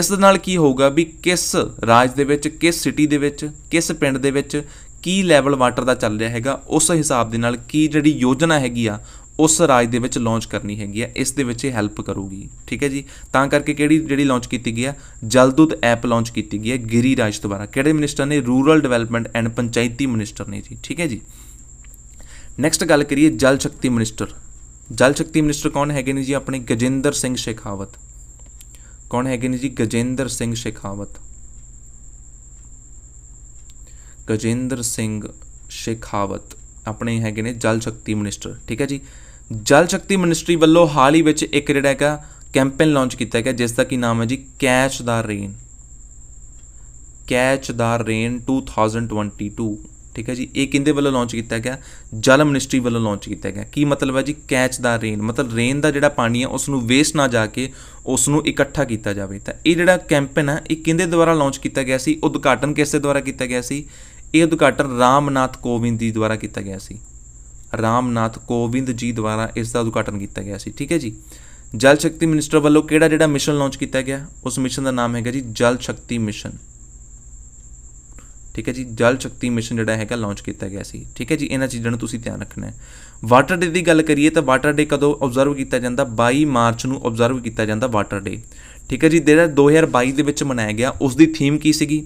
ਇਸ ਦੇ ਨਾਲ ਕੀ ਹੋਊਗਾ ਵੀ ਕਿਸ ਰਾਜ ਦੇ ਵਿੱਚ ਕਿਸ ਸਿਟੀ ਦੇ ਵਿੱਚ ਕਿਸ ਪਿੰਡ ਦੇ ਵਿੱਚ ਕੀ ਲੈਵਲ ਵਾਟਰ ਦਾ ਚੱਲ ਰਿਹਾ ਹੈਗਾ ਉਸ ਹਿਸਾਬ ਦੇ ਨਾਲ ਕੀ ਜਿਹੜੀ ਯੋਜਨਾ ਹੈਗੀ ਆ ਉਸ ਰਾਜ ਦੇ ਵਿੱਚ ਲਾਂਚ ਕਰਨੀ ਹੈਗੀ ਆ ਇਸ ਦੇ ਵਿੱਚ ਇਹ ਹੈਲਪ ਕਰੂਗੀ ਠੀਕ ਹੈ ਜੀ ਤਾਂ ਕਰਕੇ ਕਿਹੜੀ ਜਿਹੜੀ ਲਾਂਚ ਕੀਤੀ ਗਈ ਆ ਜਲਦੂਤ ਐਪ ਲਾਂਚ ਕੀਤੀ ਗਈ ਹੈ ਗਿਰੀ ਰਾਜ ਦੁਆਰਾ ਕਿਹੜੇ ਮਿਨਿਸਟਰ ਨੇ rural development and Panchayati minister ਨੇ ਜੀ ਠੀਕ ਹੈ ਜੀ ਨੈਕਸਟ ਗੱਲ ਕਰੀਏ ਜਲ ਸ਼ਕਤੀ ਮਿਨਿਸਟਰ ਜਲ ਸ਼ਕਤੀ ਮਿਨਿਸਟਰ ਕੌਣ ਹੈਗੇ ਨੇ ਜੀ ਆਪਣੇ ਗਜਿੰਦਰ ਸਿੰਘ ਸ਼ੇਖਾਵਤ ਕੌਣ ਹੈਗੇ ਨੇ ਜੀ ਗਜੇਂਦਰ ਸਿੰਘ ਸ਼ੇਖਾਵਤ ਗਜੇਂਦਰ ਸਿੰਘ ਸ਼ੇਖਾਵਤ ਆਪਣੇ ਹੈਗੇ ਨੇ ਜਲ ਸ਼ਕਤੀ ਮਿਨਿਸਟਰ ਠੀਕ ਹੈ ਜੀ ਜਲ ਸ਼ਕਤੀ ਮਿਨਿਸਟਰੀ ਵੱਲੋਂ ਹਾਲ ਹੀ ਵਿੱਚ ਇੱਕ ਜਿਹੜਾ ਹੈਗਾ ਕੈਂਪੇਨ ਲਾਂਚ ਕੀਤਾ ਗਿਆ ਜਿਸ ਦਾ ਕੀ ਨਾਮ ਹੈ ਜੀ catch the rain catch the rain 2022 ਠੀਕ ਹੈ ਜੀ ਇਹ ਕਿੰਦੇ ਵੱਲੋਂ ਲਾਂਚ ਕੀਤਾ ਗਿਆ ਜਲ ਮਿਨਿਸਟਰੀ ਵੱਲੋਂ ਲਾਂਚ ਕੀਤਾ ਗਿਆ ਕੀ ਮਤਲਬ ਹੈ ਜੀ ਕੈਚ ਦਾ ਰੇਨ ਮਤਲਬ ਰੇਨ ਦਾ ਜਿਹੜਾ ਪਾਣੀ ਹੈ ਉਸ ਨੂੰ ਵੇਸਟ ਨਾ ਜਾ ਕੇ ਉਸ ਨੂੰ ਇਕੱਠਾ ਕੀਤਾ ਜਾਵੇ ਤਾਂ ਇਹ ਜਿਹੜਾ ਕੈਂਪੇਨ ਹੈ ਇਹ ਕਿੰਦੇ ਦੁਆਰਾ ਲਾਂਚ ਕੀਤਾ ਗਿਆ ਸੀ ਉਦਘਾਟਨ ਕਿਸ ਦੇ ਦੁਆਰਾ ਕੀਤਾ ਗਿਆ ਸੀ ਇਹ ਉਦਘਾਟਨ ਰਾਮਨਾਥ ਕੋਵਿੰਦ ਜੀ ਦੁਆਰਾ ਕੀਤਾ ਗਿਆ ਸੀ ਰਾਮਨਾਥ ਕੋਵਿੰਦ ਜੀ ਦੁਆਰਾ ਇਸ ਦਾ ਉਦਘਾਟਨ ਕੀਤਾ ਗਿਆ ਸੀ ਠੀਕ ਹੈ ਜੀ ਜਲ ਸ਼ਕਤੀ ਮਿਨਿਸਟਰ ਵੱਲੋਂ ਕਿਹੜਾ ਜਿਹੜਾ ਮਿਸ਼ਨ ਲਾਂਚ ਕੀਤਾ ਗਿਆ ਉਸ ਮਿਸ਼ਨ ਦਾ ਨਾਮ ਹੈਗਾ ਜੀ ਜਲ ਸ਼ਕਤੀ ਮਿਸ਼ਨ ਠੀਕ ਹੈ ਜੀ ਜਲ ਸ਼ਕਤੀ ਮਿਸ਼ਨ ਜਿਹੜਾ ਹੈਗਾ ਲਾਂਚ ਕੀਤਾ ਗਿਆ ਸੀ ਠੀਕ ਹੈ ਜੀ ਇਹਨਾਂ ਚੀਜ਼ਾਂ ਨੂੰ ਤੁਸੀਂ ਧਿਆਨ ਰੱਖਣਾ ਹੈ ਵਾਟਰ ਡੇ ਦੀ ਗੱਲ ਕਰੀਏ ਤਾਂ ਵਾਟਰ ਡੇ ਕਦੋਂ ਆਬਜ਼ਰਵ ਕੀਤਾ ਜਾਂਦਾ 22 ਮਾਰਚ ਨੂੰ ਆਬਜ਼ਰਵ ਕੀਤਾ ਜਾਂਦਾ ਵਾਟਰ ਡੇ ਠੀਕ ਹੈ ਜੀ ਜਿਹੜਾ 2022 ਦੇ ਵਿੱਚ ਮਨਾਇਆ ਗਿਆ ਉਸ ਦੀ ਥੀਮ ਕੀ ਸੀਗੀ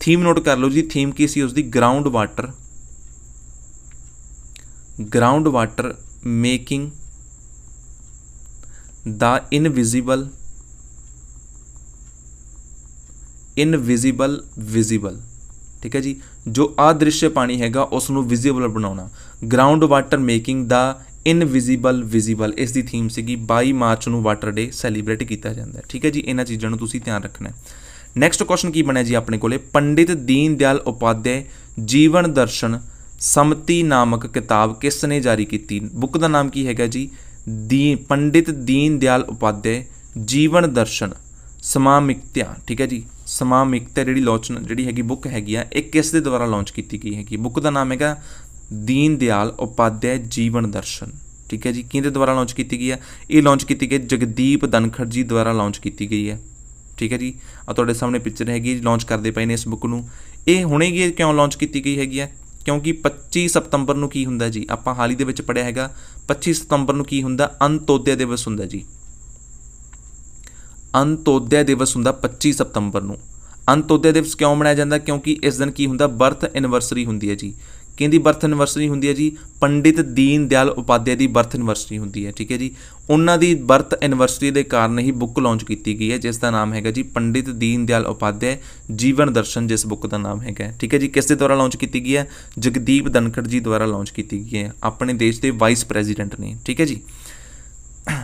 ਥੀਮ ਨੋਟ ਕਰ ਲਓ ਜੀ ਥੀਮ ਕੀ ਸੀ ਉਸ ਦੀ ground water ground water making the invisible invisible visible ਠੀਕ ਹੈ ਜੀ ਜੋ ਆਦ੍ਰਿਸ਼ ਪਾਣੀ ਹੈਗਾ ਉਸ ਨੂੰ ਵਿਜ਼ੀਬਲ ਬਣਾਉਣਾ ground water making the invisible visible ਇਸ ਦੀ ਥੀਮ ਸੀਗੀ 22 ਮਾਰਚ ਨੂੰ ਵਾਟਰ ਡੇ ਸੈਲੀਬ੍ਰੇਟ ਕੀਤਾ ਜਾਂਦਾ ਹੈ ਠੀਕ ਹੈ ਜੀ ਇਹਨਾਂ ਚੀਜ਼ਾਂ ਨੂੰ ਤੁਸੀਂ ਧਿਆਨ ਰੱਖਣਾ ਹੈ ਨੈਕਸਟ ਕੁਐਸਚਨ ਕੀ ਬਣਿਆ ਜੀ ਆਪਣੇ ਕੋਲੇ ਪੰਡਿਤ ਦੀਨ ਦਿਆਲ ਉਪਾਧਿਆਏ ਜੀਵਨ ਦਰਸ਼ਨ ਸਮਤੀ ਨਾਮਕ ਕਿਤਾਬ ਕਿਸ ਨੇ ਜਾਰੀ ਕੀਤੀ ਬੁੱਕ ਦਾ ਨਾਮ ਕੀ ਹੈਗਾ ਜੀ ਦੀ ਪੰਡਿਤ ਦੀਨ ਦਿਆਲ ਉਪਾਧਿਆਏ ਜੀਵਨ ਦਰਸ਼ਨ ਸਮਾਮਿਕਤਿਆ ਠੀਕ ਹੈ ਜੀ ਸਮਾਮਿਕਤਿਆ ਜਿਹੜੀ ਲਾਂਚ ਜਿਹੜੀ ਹੈਗੀ ਬੁੱਕ ਹੈਗੀ ਆ ਇਹ ਕਿਸ ਦੇ ਦੁਆਰਾ ਲਾਂਚ ਕੀਤੀ ਗਈ ਹੈਗੀ ਬੁੱਕ ਦਾ ਨਾਮ ਹੈਗਾ ਦੀਨ ਦਿਆਲ ਉਪਾਧਿਆ ਜੀਵਨ ਦਰਸ਼ਨ ਠੀਕ ਹੈ ਜੀ ਕਿਹਦੇ ਦੁਆਰਾ ਲਾਂਚ ਕੀਤੀ ਗਈ ਆ ਇਹ ਲਾਂਚ ਕੀਤੀ ਗਈ ਜਗਦੀਪ ਦਨਖੜ ਜੀ ਦੁਆਰਾ ਲਾਂਚ ਕੀਤੀ ਗਈ ਹੈ ਠੀਕ ਹੈ ਜੀ ਆ ਤੁਹਾਡੇ ਸਾਹਮਣੇ ਪਿਕਚਰ ਹੈਗੀ ਲਾਂਚ ਕਰਦੇ ਪਏ ਨੇ ਇਸ ਬੁੱਕ ਨੂੰ ਇਹ ਹੁਣੇ ਹੀ ਕਿਉਂ ਲਾਂਚ ਕੀਤੀ ਗਈ ਹੈਗੀ ਆ ਕਿਉਂਕਿ 25 ਸਤੰਬਰ ਨੂੰ ਕੀ ਹੁੰਦਾ ਜੀ ਆਪਾਂ ਹਾਲ ਹੀ ਦੇ ਵਿੱਚ ਪੜਿਆ ਹੈਗਾ 25 ਸਤੰਬਰ ਨੂੰ ਕੀ ਹੁੰਦਾ ਅੰਤੋਦਿਆ ਦਿਵਸ ਹੁੰਦਾ ਜੀ ਅੰਤੋਦਿਆ ਦਿਵਸ ਹੁੰਦਾ 25 ਸਤੰਬਰ ਨੂੰ ਅੰਤੋਦਿਆ ਦਿਵਸ ਕਿਉਂ ਮਨਾਇਆ ਜਾਂਦਾ ਕਿਉਂਕਿ ਇਸ ਦਿਨ ਕੀ ਹੁੰਦਾ ਬਰਥ ਐਨਵਰਸਰੀ ਹੁੰਦੀ ਹੈ ਜੀ ਕਿਹਦੀ ਬਰਥ ਐਨਵਰਸਰੀ ਹੁੰਦੀ ਹੈ ਜੀ ਪੰਡਿਤ ਦੀਨ ਦਿਆਲ ਉਪਾਧਿਆ ਦੀ ਬਰਥ ਐਨਵਰਸਰੀ ਹੁੰਦੀ ਹੈ ਠੀਕ ਹੈ ਜੀ ਉਹਨਾਂ ਦੀ ਬਰਥ ਐਨਵਰਸਰੀ ਦੇ ਕਾਰਨ ਹੀ ਬੁੱਕ ਲਾਂਚ ਕੀਤੀ ਗਈ ਹੈ ਜਿਸ ਦਾ ਨਾਮ ਹੈਗਾ ਜੀ ਪੰਡਿਤ ਦੀਨ ਦਿਆਲ ਉਪਾਧਿਆ ਜੀਵਨ ਦਰਸ਼ਨ ਜਿਸ ਬੁੱਕ ਦਾ ਨਾਮ ਹੈਗਾ ਠੀਕ ਹੈ ਜੀ ਕਿਸ ਦੇ ਦੁਆਰਾ ਲਾਂਚ ਕੀਤੀ ਗਈ ਹੈ ਜਗਦੀਪ ਦਨਕੜ ਜੀ ਦੁਆਰਾ ਲਾਂਚ ਕੀਤੀ ਗਈ ਹੈ ਆਪਣੇ ਦੇਸ਼ ਦੇ ਵਾਈਸ ਪ੍ਰੈਜ਼ੀਡੈਂਟ ਨੇ ਠੀਕ ਹੈ ਜੀ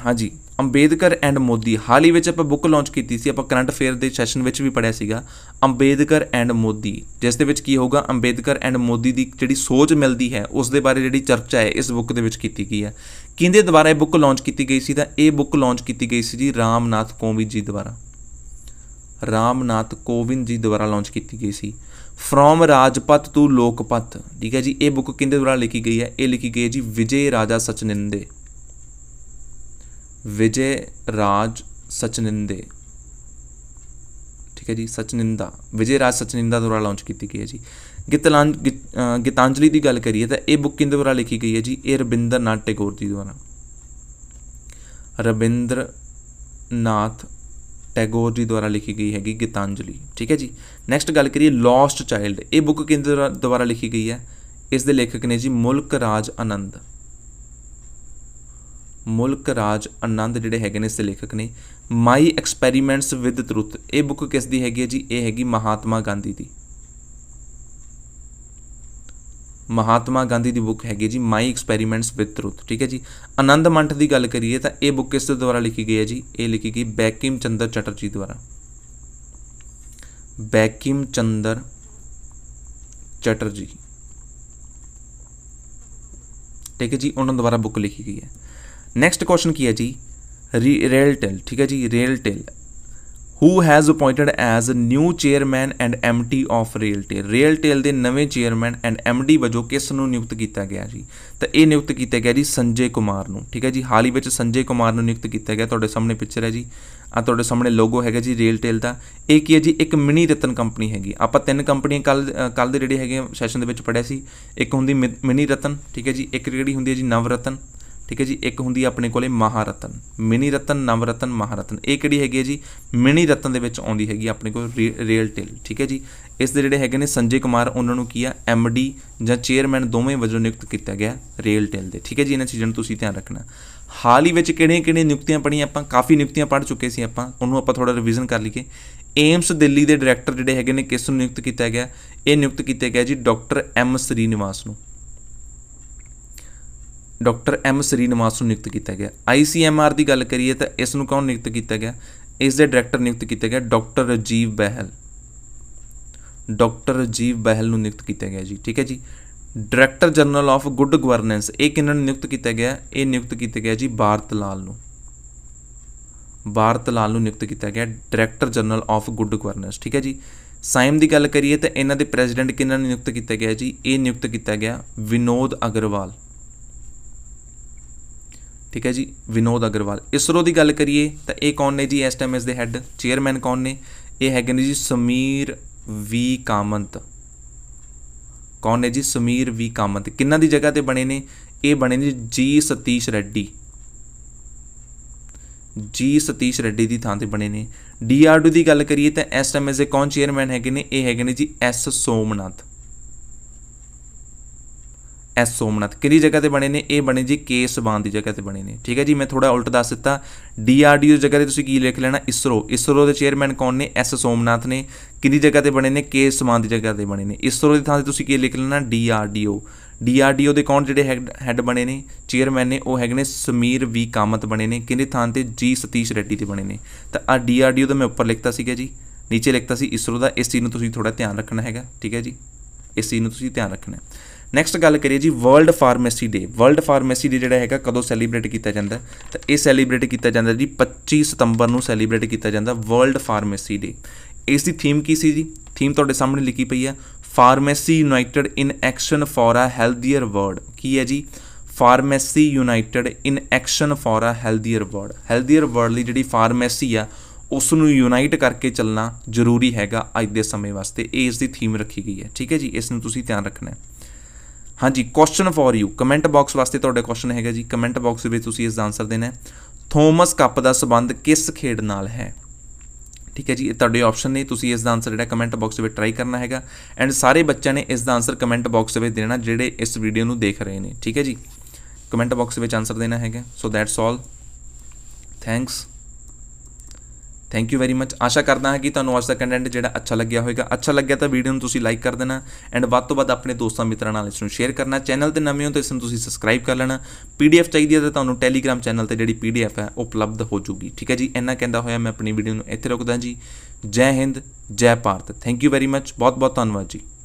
ਹਾਂ ਜੀ ਅੰਬੇਦਕਰ ਐਂਡ ਮੋਦੀ ਹਾਲ ਹੀ ਵਿੱਚ ਆਪਾਂ ਬੁੱਕ ਲਾਂਚ ਕੀਤੀ ਸੀ ਆਪਾਂ ਕਰੰਟ ਅਫੇਅਰ ਦੇ ਸੈਸ਼ਨ ਵਿੱਚ ਵੀ ਪੜਿਆ ਸੀਗਾ ਅੰਬੇਦਕਰ ਐਂਡ ਮੋਦੀ ਜਿਸ ਦੇ ਵਿੱਚ ਕੀ ਹੋਊਗਾ ਅੰਬੇਦਕਰ ਐਂਡ ਮੋਦੀ ਦੀ ਜਿਹੜੀ ਸੋਚ ਮਿਲਦੀ ਹੈ ਉਸ ਦੇ ਬਾਰੇ ਜਿਹੜੀ ਚਰਚਾ ਹੈ ਇਸ ਬੁੱਕ ਦੇ ਵਿੱਚ ਕੀਤੀ ਗਈ ਹੈ ਕਿੰਦੇ ਦੁਆਰਾ ਇਹ ਬੁੱਕ ਲਾਂਚ ਕੀਤੀ ਗਈ ਸੀ ਤਾਂ ਇਹ ਬੁੱਕ ਲਾਂਚ ਕੀਤੀ ਗਈ ਸੀ ਜੀ ਰਾਮਨਾਥ ਕੋਵਿੰਦ ਜੀ ਦੁਆਰਾ ਰਾਮਨਾਥ ਕੋਵਿੰਦ ਜੀ ਦੁਆਰਾ ਲਾਂਚ ਕੀਤੀ ਗਈ ਸੀ ਫਰੋਮ ਰਾਜਪਤ ਤੋਂ ਲੋਕਪਤ ਠੀਕ ਹੈ ਜੀ ਇਹ ਬੁੱਕ ਕਿੰਦੇ ਦੁਆਰਾ ਲਿਖੀ ਗਈ ਹੈ ਇਹ ਲਿਖੀ ਗਈ ਹੈ ਜੀ ਵਿਜੇ ਰਾਜਾ ਸਚਨਿੰਦੇ ਵਿਜੇ ਰਾਜ ਸਚਨਿੰਦੇ ਠੀਕ ਹੈ ਜੀ ਸਚਨਿੰਦਾ ਵਿਜੇ ਰਾਜ ਸਚਨਿੰਦਾ ਦੁਆਰਾ ਲਾਂਚ ਕੀਤੀ ਗਈ ਹੈ ਜੀ ਗਿਤਲਾਂ ਗਿਤਾਂਜਲੀ ਦੀ ਗੱਲ ਕਰੀਏ ਤਾਂ ਇਹ ਬੁੱਕ ਕਿੰਦੇ ਦੁਆਰਾ ਲਿਖੀ ਗਈ ਹੈ ਜੀ ਇਹ ਰਬਿੰਦਰ ਨਾਥ ਟੈਗੋਰ ਜੀ ਦੁਆਰਾ ਰਬਿੰਦਰ ਨਾਥ ਟੈਗੋਰ ਜੀ ਦੁਆਰਾ ਲਿਖੀ ਗਈ ਹੈਗੀ ਗੀਤਾਂਜਲੀ ਠੀਕ ਹੈ ਜੀ ਨੈਕਸਟ ਗੱਲ ਕਰੀਏ ਲੌਸਟ ਚਾਈਲਡ ਇਹ ਬੁੱਕ ਕਿੰਦੇ ਦੁਆਰਾ ਲਿਖੀ ਗਈ ਹੈ ਇਸ ਦੇ ਲੇਖਕ ਨੇ ਜੀ ਮੁਲਕ ਰਾਜ ਆਨੰਦ ਮੁਲਕ ਰਾਜ ਆਨੰਦ ਜਿਹੜੇ ਹੈਗੇ ਨੇ ਇਸ ਦੇ ਲੇਖਕ ਨੇ ਮਾਈ ਐਕਸਪੈਰੀਮੈਂਟਸ ਵਿਦ ਤਰੁਤ ਇਹ ਬੁੱਕ ਕਿਸ ਦੀ ਹੈਗੀ ਹੈ ਜੀ ਇਹ ਹੈਗੀ ਮਹਾਤਮਾ ਗਾਂਧੀ ਦੀ ਮਹਾਤਮਾ ਗਾਂਧੀ ਦੀ ਬੁੱਕ ਹੈਗੀ ਜੀ ਮਾਈ ਐਕਸਪੈਰੀਮੈਂਟਸ ਵਿਦ ਤਰੁਤ ਠੀਕ ਹੈ ਜੀ ਆਨੰਦ ਮੰਠ ਦੀ ਗੱਲ ਕਰੀਏ ਤਾਂ ਇਹ ਬੁੱਕ ਕਿਸ ਦੇ ਦੁਆਰਾ ਲਿਖੀ ਗਈ ਹੈ ਜੀ ਇਹ ਲਿਖੀ ਗਈ ਬੈਕਿਮ ਚੰਦਰ ਚਟਰਜੀ ਦੁਆਰਾ ਬੈਕਿਮ ਚੰਦਰ ਚਟਰਜੀ ਠੀਕ ਹੈ ਜੀ ਉਹਨਾਂ ਦੁਆਰਾ ਬੁੱਕ ਲਿਖੀ ਗਈ ਹੈ ਨੈਕਸਟ नेक्स्ट क्वेश्चन किया जी ਠੀਕ ਹੈ ਜੀ जी RailTel who has appointed as new chairman and MD of RailTel RailTel ਦੇ ਨਵੇਂ ਚੇਅਰਮੈਨ ਐਂਡ ਐਮਡੀ ਵਜੋਂ ਕਿਸ ਨੂੰ ਨਿਯੁਕਤ ਕੀਤਾ ਗਿਆ ਜੀ ਤਾਂ ਇਹ ਨਿਯੁਕਤ ਕੀਤਾ ਗਿਆ ਜੀ ਸੰਜੇ ਕੁਮਾਰ ਨੂੰ ਠੀਕ ਹੈ ਜੀ ਹਾਲ ਹੀ ਵਿੱਚ ਸੰਜੇ ਕੁਮਾਰ ਨੂੰ ਨਿਯੁਕਤ ਕੀਤਾ ਗਿਆ ਤੁਹਾਡੇ ਸਾਹਮਣੇ ਪਿਕਚਰ ਹੈ ਜੀ ਆ ਤੁਹਾਡੇ ਸਾਹਮਣੇ ਲੋਗੋ ਹੈਗਾ ਜੀ ਰੇਲਟੇਲ ਦਾ ਇਹ ਕੀ ਹੈ ਜੀ ਇੱਕ ਮਿਨੀ ਰਤਨ ਕੰਪਨੀ ਹੈਗੀ ਆਪਾਂ ਤਿੰਨ ਕੰਪਨੀਆਂ ਕੱਲ ਕੱਲ ਦੇ ਜਿਹੜੇ ਹੈਗੇ ਸੈਸ਼ਨ ਦੇ ਵਿੱਚ ਪੜਿਆ ਸੀ ਇੱਕ ਹੁੰਦੀ ਮਿਨੀ ਰਤਨ ਠੀਕ ਹੈ ਜੀ ਇੱਕ ਜਿਹੜੀ ਹੁੰਦੀ ਹੈ ਜੀ ਨਵ ਰਤਨ ਠੀਕ ਹੈ ਜੀ ਇੱਕ ਹੁੰਦੀ ਹੈ ਆਪਣੇ ਕੋਲੇ ਮਹਾਰਤਨ ਮਿਨੀ ਰਤਨ ਨਵ ਰਤਨ ਮਹਾਰਤਨ ਇਹ ਕਿਹੜੀ ਹੈਗੀ ਹੈ ਜੀ ਮਿਨੀ ਰਤਨ ਦੇ ਵਿੱਚ ਆਉਂਦੀ ਹੈਗੀ ਆਪਣੇ ਕੋਲ ਰੀਅਲ ਟੇਲ ਠੀਕ ਹੈ ਜੀ ਇਸ ਦੇ ਜਿਹੜੇ ਹੈਗੇ ਨੇ ਸੰਜੇ ਕੁਮਾਰ ਉਹਨਾਂ ਨੂੰ ਕੀ ਆ ਐਮਡੀ ਜਾਂ ਚੇਅਰਮੈਨ ਦੋਵੇਂ ਵਜੋਂ ਨਿਯੁਕਤ ਕੀਤਾ ਗਿਆ ਰੀਅਲ ਟੇਲ ਦੇ ਠੀਕ ਹੈ ਜੀ ਇਹਨਾਂ ਚੀਜ਼ਾਂ ਨੂੰ ਤੁਸੀਂ ਧਿਆਨ ਰੱਖਣਾ ਹਾਲ ਹੀ ਵਿੱਚ ਕਿਹੜੀਆਂ-ਕਿਹੜੀਆਂ ਨਿਯੁਕਤੀਆਂ ਪੜੀਆਂ ਆਪਾਂ ਕਾਫੀ ਨਿਯੁਕਤੀਆਂ ਪੜ ਚੁੱਕੇ ਸੀ ਆਪਾਂ ਉਹਨੂੰ ਆਪਾਂ ਥੋੜਾ ਰਿਵੀਜ਼ਨ ਕਰ ਲਈਏ ਏਮਸ ਦਿੱਲੀ ਦੇ ਡਾਇਰੈਕਟਰ ਜਿਹੜੇ ਹੈਗੇ ਨੇ ਕਿਸ ਨੂੰ ਨਿਯੁਕਤ ਕੀਤਾ ਗਿਆ ਇਹ ਨਿਯੁਕਤ ਕੀਤਾ ਗਿਆ ਜੀ ਡਾਕਟਰ ਐਮ ਸ੍ਰੀਨਿਵਾਸ ਨੂੰ ਡਾਕਟਰ ਐਮ ਸ੍ਰੀਨਿਵਾਸ ਨੂੰ ਨਿਯੁਕਤ ਕੀਤਾ ਗਿਆ ਆਈਸੀਐਮਆਰ ਦੀ ਗੱਲ ਕਰੀਏ ਤਾਂ ਇਸ ਨੂੰ ਕੌਣ ਨਿਯੁਕਤ ਕੀਤਾ ਗਿਆ ਇਸ ਦੇ ਡਾਇਰੈਕਟਰ ਨਿਯੁਕਤ ਕੀਤਾ ਗਿਆ ਡਾਕਟਰ ਰਜੀਵ ਬਹਿਲ ਡਾਕਟਰ ਰਜੀਵ ਬਹਿਲ ਨੂੰ ਨਿਯੁਕਤ ਕੀਤਾ ਗਿਆ ਜੀ ਠੀਕ ਹੈ ਜੀ director general of good governance ਇਹ ਕਿਹਨਾਂ ਨੂੰ ਨਿਯੁਕਤ ਕੀਤਾ ਗਿਆ ਇਹ ਨਿਯੁਕਤ ਕੀਤਾ ਗਿਆ ਜੀ ਭਾਰਤ ਲਾਲ ਨੂੰ ਭਾਰਤ ਲਾਲ ਨੂੰ ਨਿਯੁਕਤ ਕੀਤਾ ਗਿਆ director general of good governance ਠੀਕ ਹੈ ਜੀ ਸਾਇਮ ਦੀ ਗੱਲ ਕਰੀਏ ਤਾਂ ਇਹਨਾਂ ਦੇ ਪ੍ਰੈਜ਼ੀਡੈਂਟ ਕਿਹਨਾਂ ਨੂੰ ਨਿਯੁਕਤ ਕੀਤਾ ਗਿਆ ਜੀ ਇਹ ਨਿਯੁਕਤ ਕੀਤਾ ਗਿਆ ਵਿਨੋਦ ਅਗਰਵਾਲ ਠੀਕ ਹੈ ਜੀ ਵਿਨੋਦ ਅਗਰਵਾਲ ਇਸਰੋ ਦੀ ਗੱਲ ਕਰੀਏ ਤਾਂ ਇਹ ਕੌਣ ਨੇ ਜੀ ਇਸ ਟਾਈਮ ਇਸ ਦੇ ਹੈੱਡ ਚੇਅਰਮੈਨ ਕੌਣ ਨੇ ਇਹ ਹੈਗੇ ਨੇ ਜੀ ਸਮੀਰ ਵੀ ਕਾਮੰਤ ਕੌਣ ਨੇ ਜੀ ਸਮੀਰ ਵੀ ਕਾਮੰਤ ਕਿੰਨਾਂ ਦੀ ਜਗ੍ਹਾ ਤੇ ਬਣੇ ਨੇ ਇਹ ਬਣੇ ਨੇ ਜੀ ਸਤੀਸ਼ ਰੈੱਡੀ ਜੀ ਸਤੀਸ਼ ਰੈੱਡੀ ਦੀ ਥਾਂ ਤੇ ਬਣੇ ਨੇ ਡੀਆਰਡੀ ਦੀ ਗੱਲ ਕਰੀਏ ਤਾਂ ਇਸ ਟਾਈਮ ਇਸ ਦੇ ਕੌਣ ਚੇਅਰਮੈਨ ਹੈਗੇ ਨੇ ਇਹ ਹੈਗੇ ਨੇ G S Somnath S Somnath ਕਿਹੜੀ ਜਗ੍ਹਾ ਤੇ ਬਣੇ ਨੇ ਇਹ ਬਣੇ ਜੀ ਕੇ ਸਬਾਨ ਦੀ ਜਗ੍ਹਾ ਤੇ ਬਣੇ ਨੇ ਠੀਕ ਹੈ ਜੀ ਮੈਂ ਥੋੜਾ ਉਲਟ ਦੱਸ ਦਿੱਤਾ ਡੀਆਰਡੀਓ ਦੀ ਜਗ੍ਹਾ ਤੇ ਤੁਸੀਂ ਕੀ ਲਿਖ ਲੈਣਾ ਇਸਰੋ ਇਸਰੋ ਦੇ ਚੇਅਰਮੈਨ ਕੌਣ ਨੇ ਐਸ ਸੋਮਨਾਥ ਨੇ ਕਿਹਦੀ ਜਗ੍ਹਾ ਤੇ ਬਣੇ ਨੇ ਕੇ ਸਬਾਨ ਦੀ ਜਗ੍ਹਾ ਤੇ ਬਣੇ ਨੇ ਇਸਰੋ ਦੀ ਥਾਂ ਤੇ ਤੁਸੀਂ ਕੀ ਲਿਖ ਲੈਣਾ ਡੀਆਰਡੀਓ ਡੀਆਰਡੀਓ ਦੇ ਕੌਣ ਜਿਹੜੇ ਹੈੱਡ ਬਣੇ ਨੇ ਚੇਅਰਮੈਨ ਨੇ ਉਹ ਹੈਗੇ ਨੇ ਸਮੀਰ ਵੀ ਕਾਮਤ ਬਣੇ ਨੇ ਕਿਹਦੇ ਥਾਂ ਤੇ ਜੀ ਸਤੀਸ਼ ਰੈੱਡੀ ਤੇ ਬਣੇ ਨੇ ਤਾਂ ਆ ਡੀਆਰਡੀਓ ਦਾ ਮੈਂ ਉੱਪਰ ਲਿਖਤਾ ਸੀਗਾ ਜੀ ਨੀਚੇ ਲਿਖਤਾ ਸੀ ਇਸਰੋ ਦਾ ਇਸ ਚੀਜ਼ ਨੂੰ ਤੁਸੀਂ ਥੋੜਾ ਧਿਆਨ ਰੱਖਣਾ ਹੈਗਾ ਠੀਕ ਹੈ ਜੀ ਇਸ ਚੀਜ਼ ਨੂੰ ਤੁਸੀਂ ਧਿਆਨ ਰੱਖਣਾ ਨੈਕਸਟ ਗੱਲ ਕਰੀਏ ਜੀ world pharmacy day world pharmacy day ਜਿਹੜਾ ਹੈਗਾ ਕਦੋਂ ਸੈਲੀਬ੍ਰੇਟ ਕੀਤਾ ਜਾਂਦਾ ਤਾਂ ਇਹ ਸੈਲੀਬ੍ਰੇਟ ਕੀਤਾ ਜਾਂਦਾ ਜੀ 25 ਸਤੰਬਰ ਨੂੰ ਸੈਲੀਬ੍ਰੇਟ ਕੀਤਾ ਜਾਂਦਾ ਵਰਲਡ ਫਾਰਮੇਸੀ ਡੇ ਇਸ ਦੀ ਥੀਮ ਕੀ ਸੀ ਜੀ ਥੀਮ ਤੁਹਾਡੇ ਸਾਹਮਣੇ ਲਿਖੀ ਪਈ ਹੈ pharmacy united in action for a healthier world ਕੀ ਹੈ ਜੀ pharmacy united in action for a healthier world healthier world ਲਈ ਜਿਹੜੀ ਫਾਰਮੇਸੀ ਆ ਉਸ ਨੂੰ ਯੂਨਾਈਟ ਕਰਕੇ ਚੱਲਣਾ ਜ਼ਰੂਰੀ ਹੈਗਾ ਅੱਜ ਦੇ ਸਮੇਂ ਵਾਸਤੇ ਇਹ ਇਸ ਦੀ ਥੀਮ ਰੱਖੀ ਗਈ ਹੈ ਠੀਕ ਹੈ ਜੀ ਇਸ ਨੂੰ ਤੁਸੀਂ ਧਿਆਨ ਰੱਖਣਾ ਹੈ ਹਾਂਜੀ question for you comment box ਵਾਸਤੇ ਤੁਹਾਡੇ ਕੁਐਸਚਨ ਹੈਗਾ ਜੀ ਕਮੈਂਟ ਬਾਕਸ ਵਿੱਚ ਤੁਸੀਂ ਇਸ ਦਾ ਆਨਸਰ ਦੇਣਾ ਹੈ ਥੋਮਸ ਕੱਪ ਦਾ ਸਬੰਧ ਕਿਸ ਖੇਡ ਨਾਲ ਹੈ ਠੀਕ ਹੈ ਜੀ ਇਹ ਤੁਹਾਡੇ ਆਪਸ਼ਨ ਨੇ ਤੁਸੀਂ ਇਸ ਦਾ ਆਨਸਰ ਜਿਹੜਾ ਕਮੈਂਟ ਬਾਕਸ ਵਿੱਚ ਟਰਾਈ ਕਰਨਾ ਹੈਗਾ ਐਂਡ ਸਾਰੇ ਬੱਚਿਆਂ ਨੇ ਇਸ ਦਾ ਆਨਸਰ ਕਮੈਂਟ ਬਾਕਸ ਵਿੱਚ ਦੇਣਾ ਜਿਹੜੇ ਇਸ ਵੀਡੀਓ ਨੂੰ ਦੇਖ ਰਹੇ ਨੇ ਠੀਕ ਹੈ ਜੀ ਕਮੈਂਟ ਬਾਕਸ ਵਿੱਚ ਆਨਸਰ ਦੇਣਾ ਹੈਗਾ so that's all thanks thank you very much ਆਸ਼ਾ ਕਰਦਾ ਹਾਂ ਕਿ ਤੁਹਾਨੂੰ ਅੱਜ ਦਾ ਕੰਟੈਂਟ ਜਿਹੜਾ ਅੱਛਾ ਲੱਗਿਆ ਹੋਵੇਗਾ ਅੱਛਾ ਲੱਗਿਆ ਤਾਂ ਵੀਡੀਓ ਨੂੰ ਤੁਸੀਂ ਲਾਈਕ ਕਰ ਦੇਣਾ ਐਂਡ ਵੱਧ ਤੋਂ ਵੱਧ ਆਪਣੇ ਦੋਸਤਾਂ ਮਿੱਤਰਾਂ ਨਾਲ ਇਸ ਨੂੰ ਸ਼ੇਅਰ ਕਰਨਾ ਚੈਨਲ ਤੇ ਨਵੇਂ ਹੋ ਤਾਂ ਇਸ ਨੂੰ ਤੁਸੀਂ ਸਬਸਕ੍ਰਾਈਬ ਕਰ ਲੈਣਾ ਪੀਡੀਐਫ ਚਾਹੀਦੀ ਹੈ ਤਾਂ ਤੁਹਾਨੂੰ ਟੈਲੀਗ੍ਰam ਚੈਨਲ ਤੇ ਜਿਹੜੀ ਪੀਡੀਐਫ ਹੈ ਉਪਲਬਧ ਹੋ ਜੂਗੀ ਠੀਕ ਹੈ ਜੀ ਇੰਨਾ ਕਹਿੰਦਾ ਹੋਇਆ ਮੈਂ ਆਪਣੀ ਵੀਡੀਓ ਨੂੰ ਇੱਥੇ ਰੋਕਦਾ ਜੀ ਜੈ ਹਿੰਦ ਜੈ Bharat thank you very much ਬਹੁਤ ਬਹੁਤ ਧੰਨਵਾਦ ਜੀ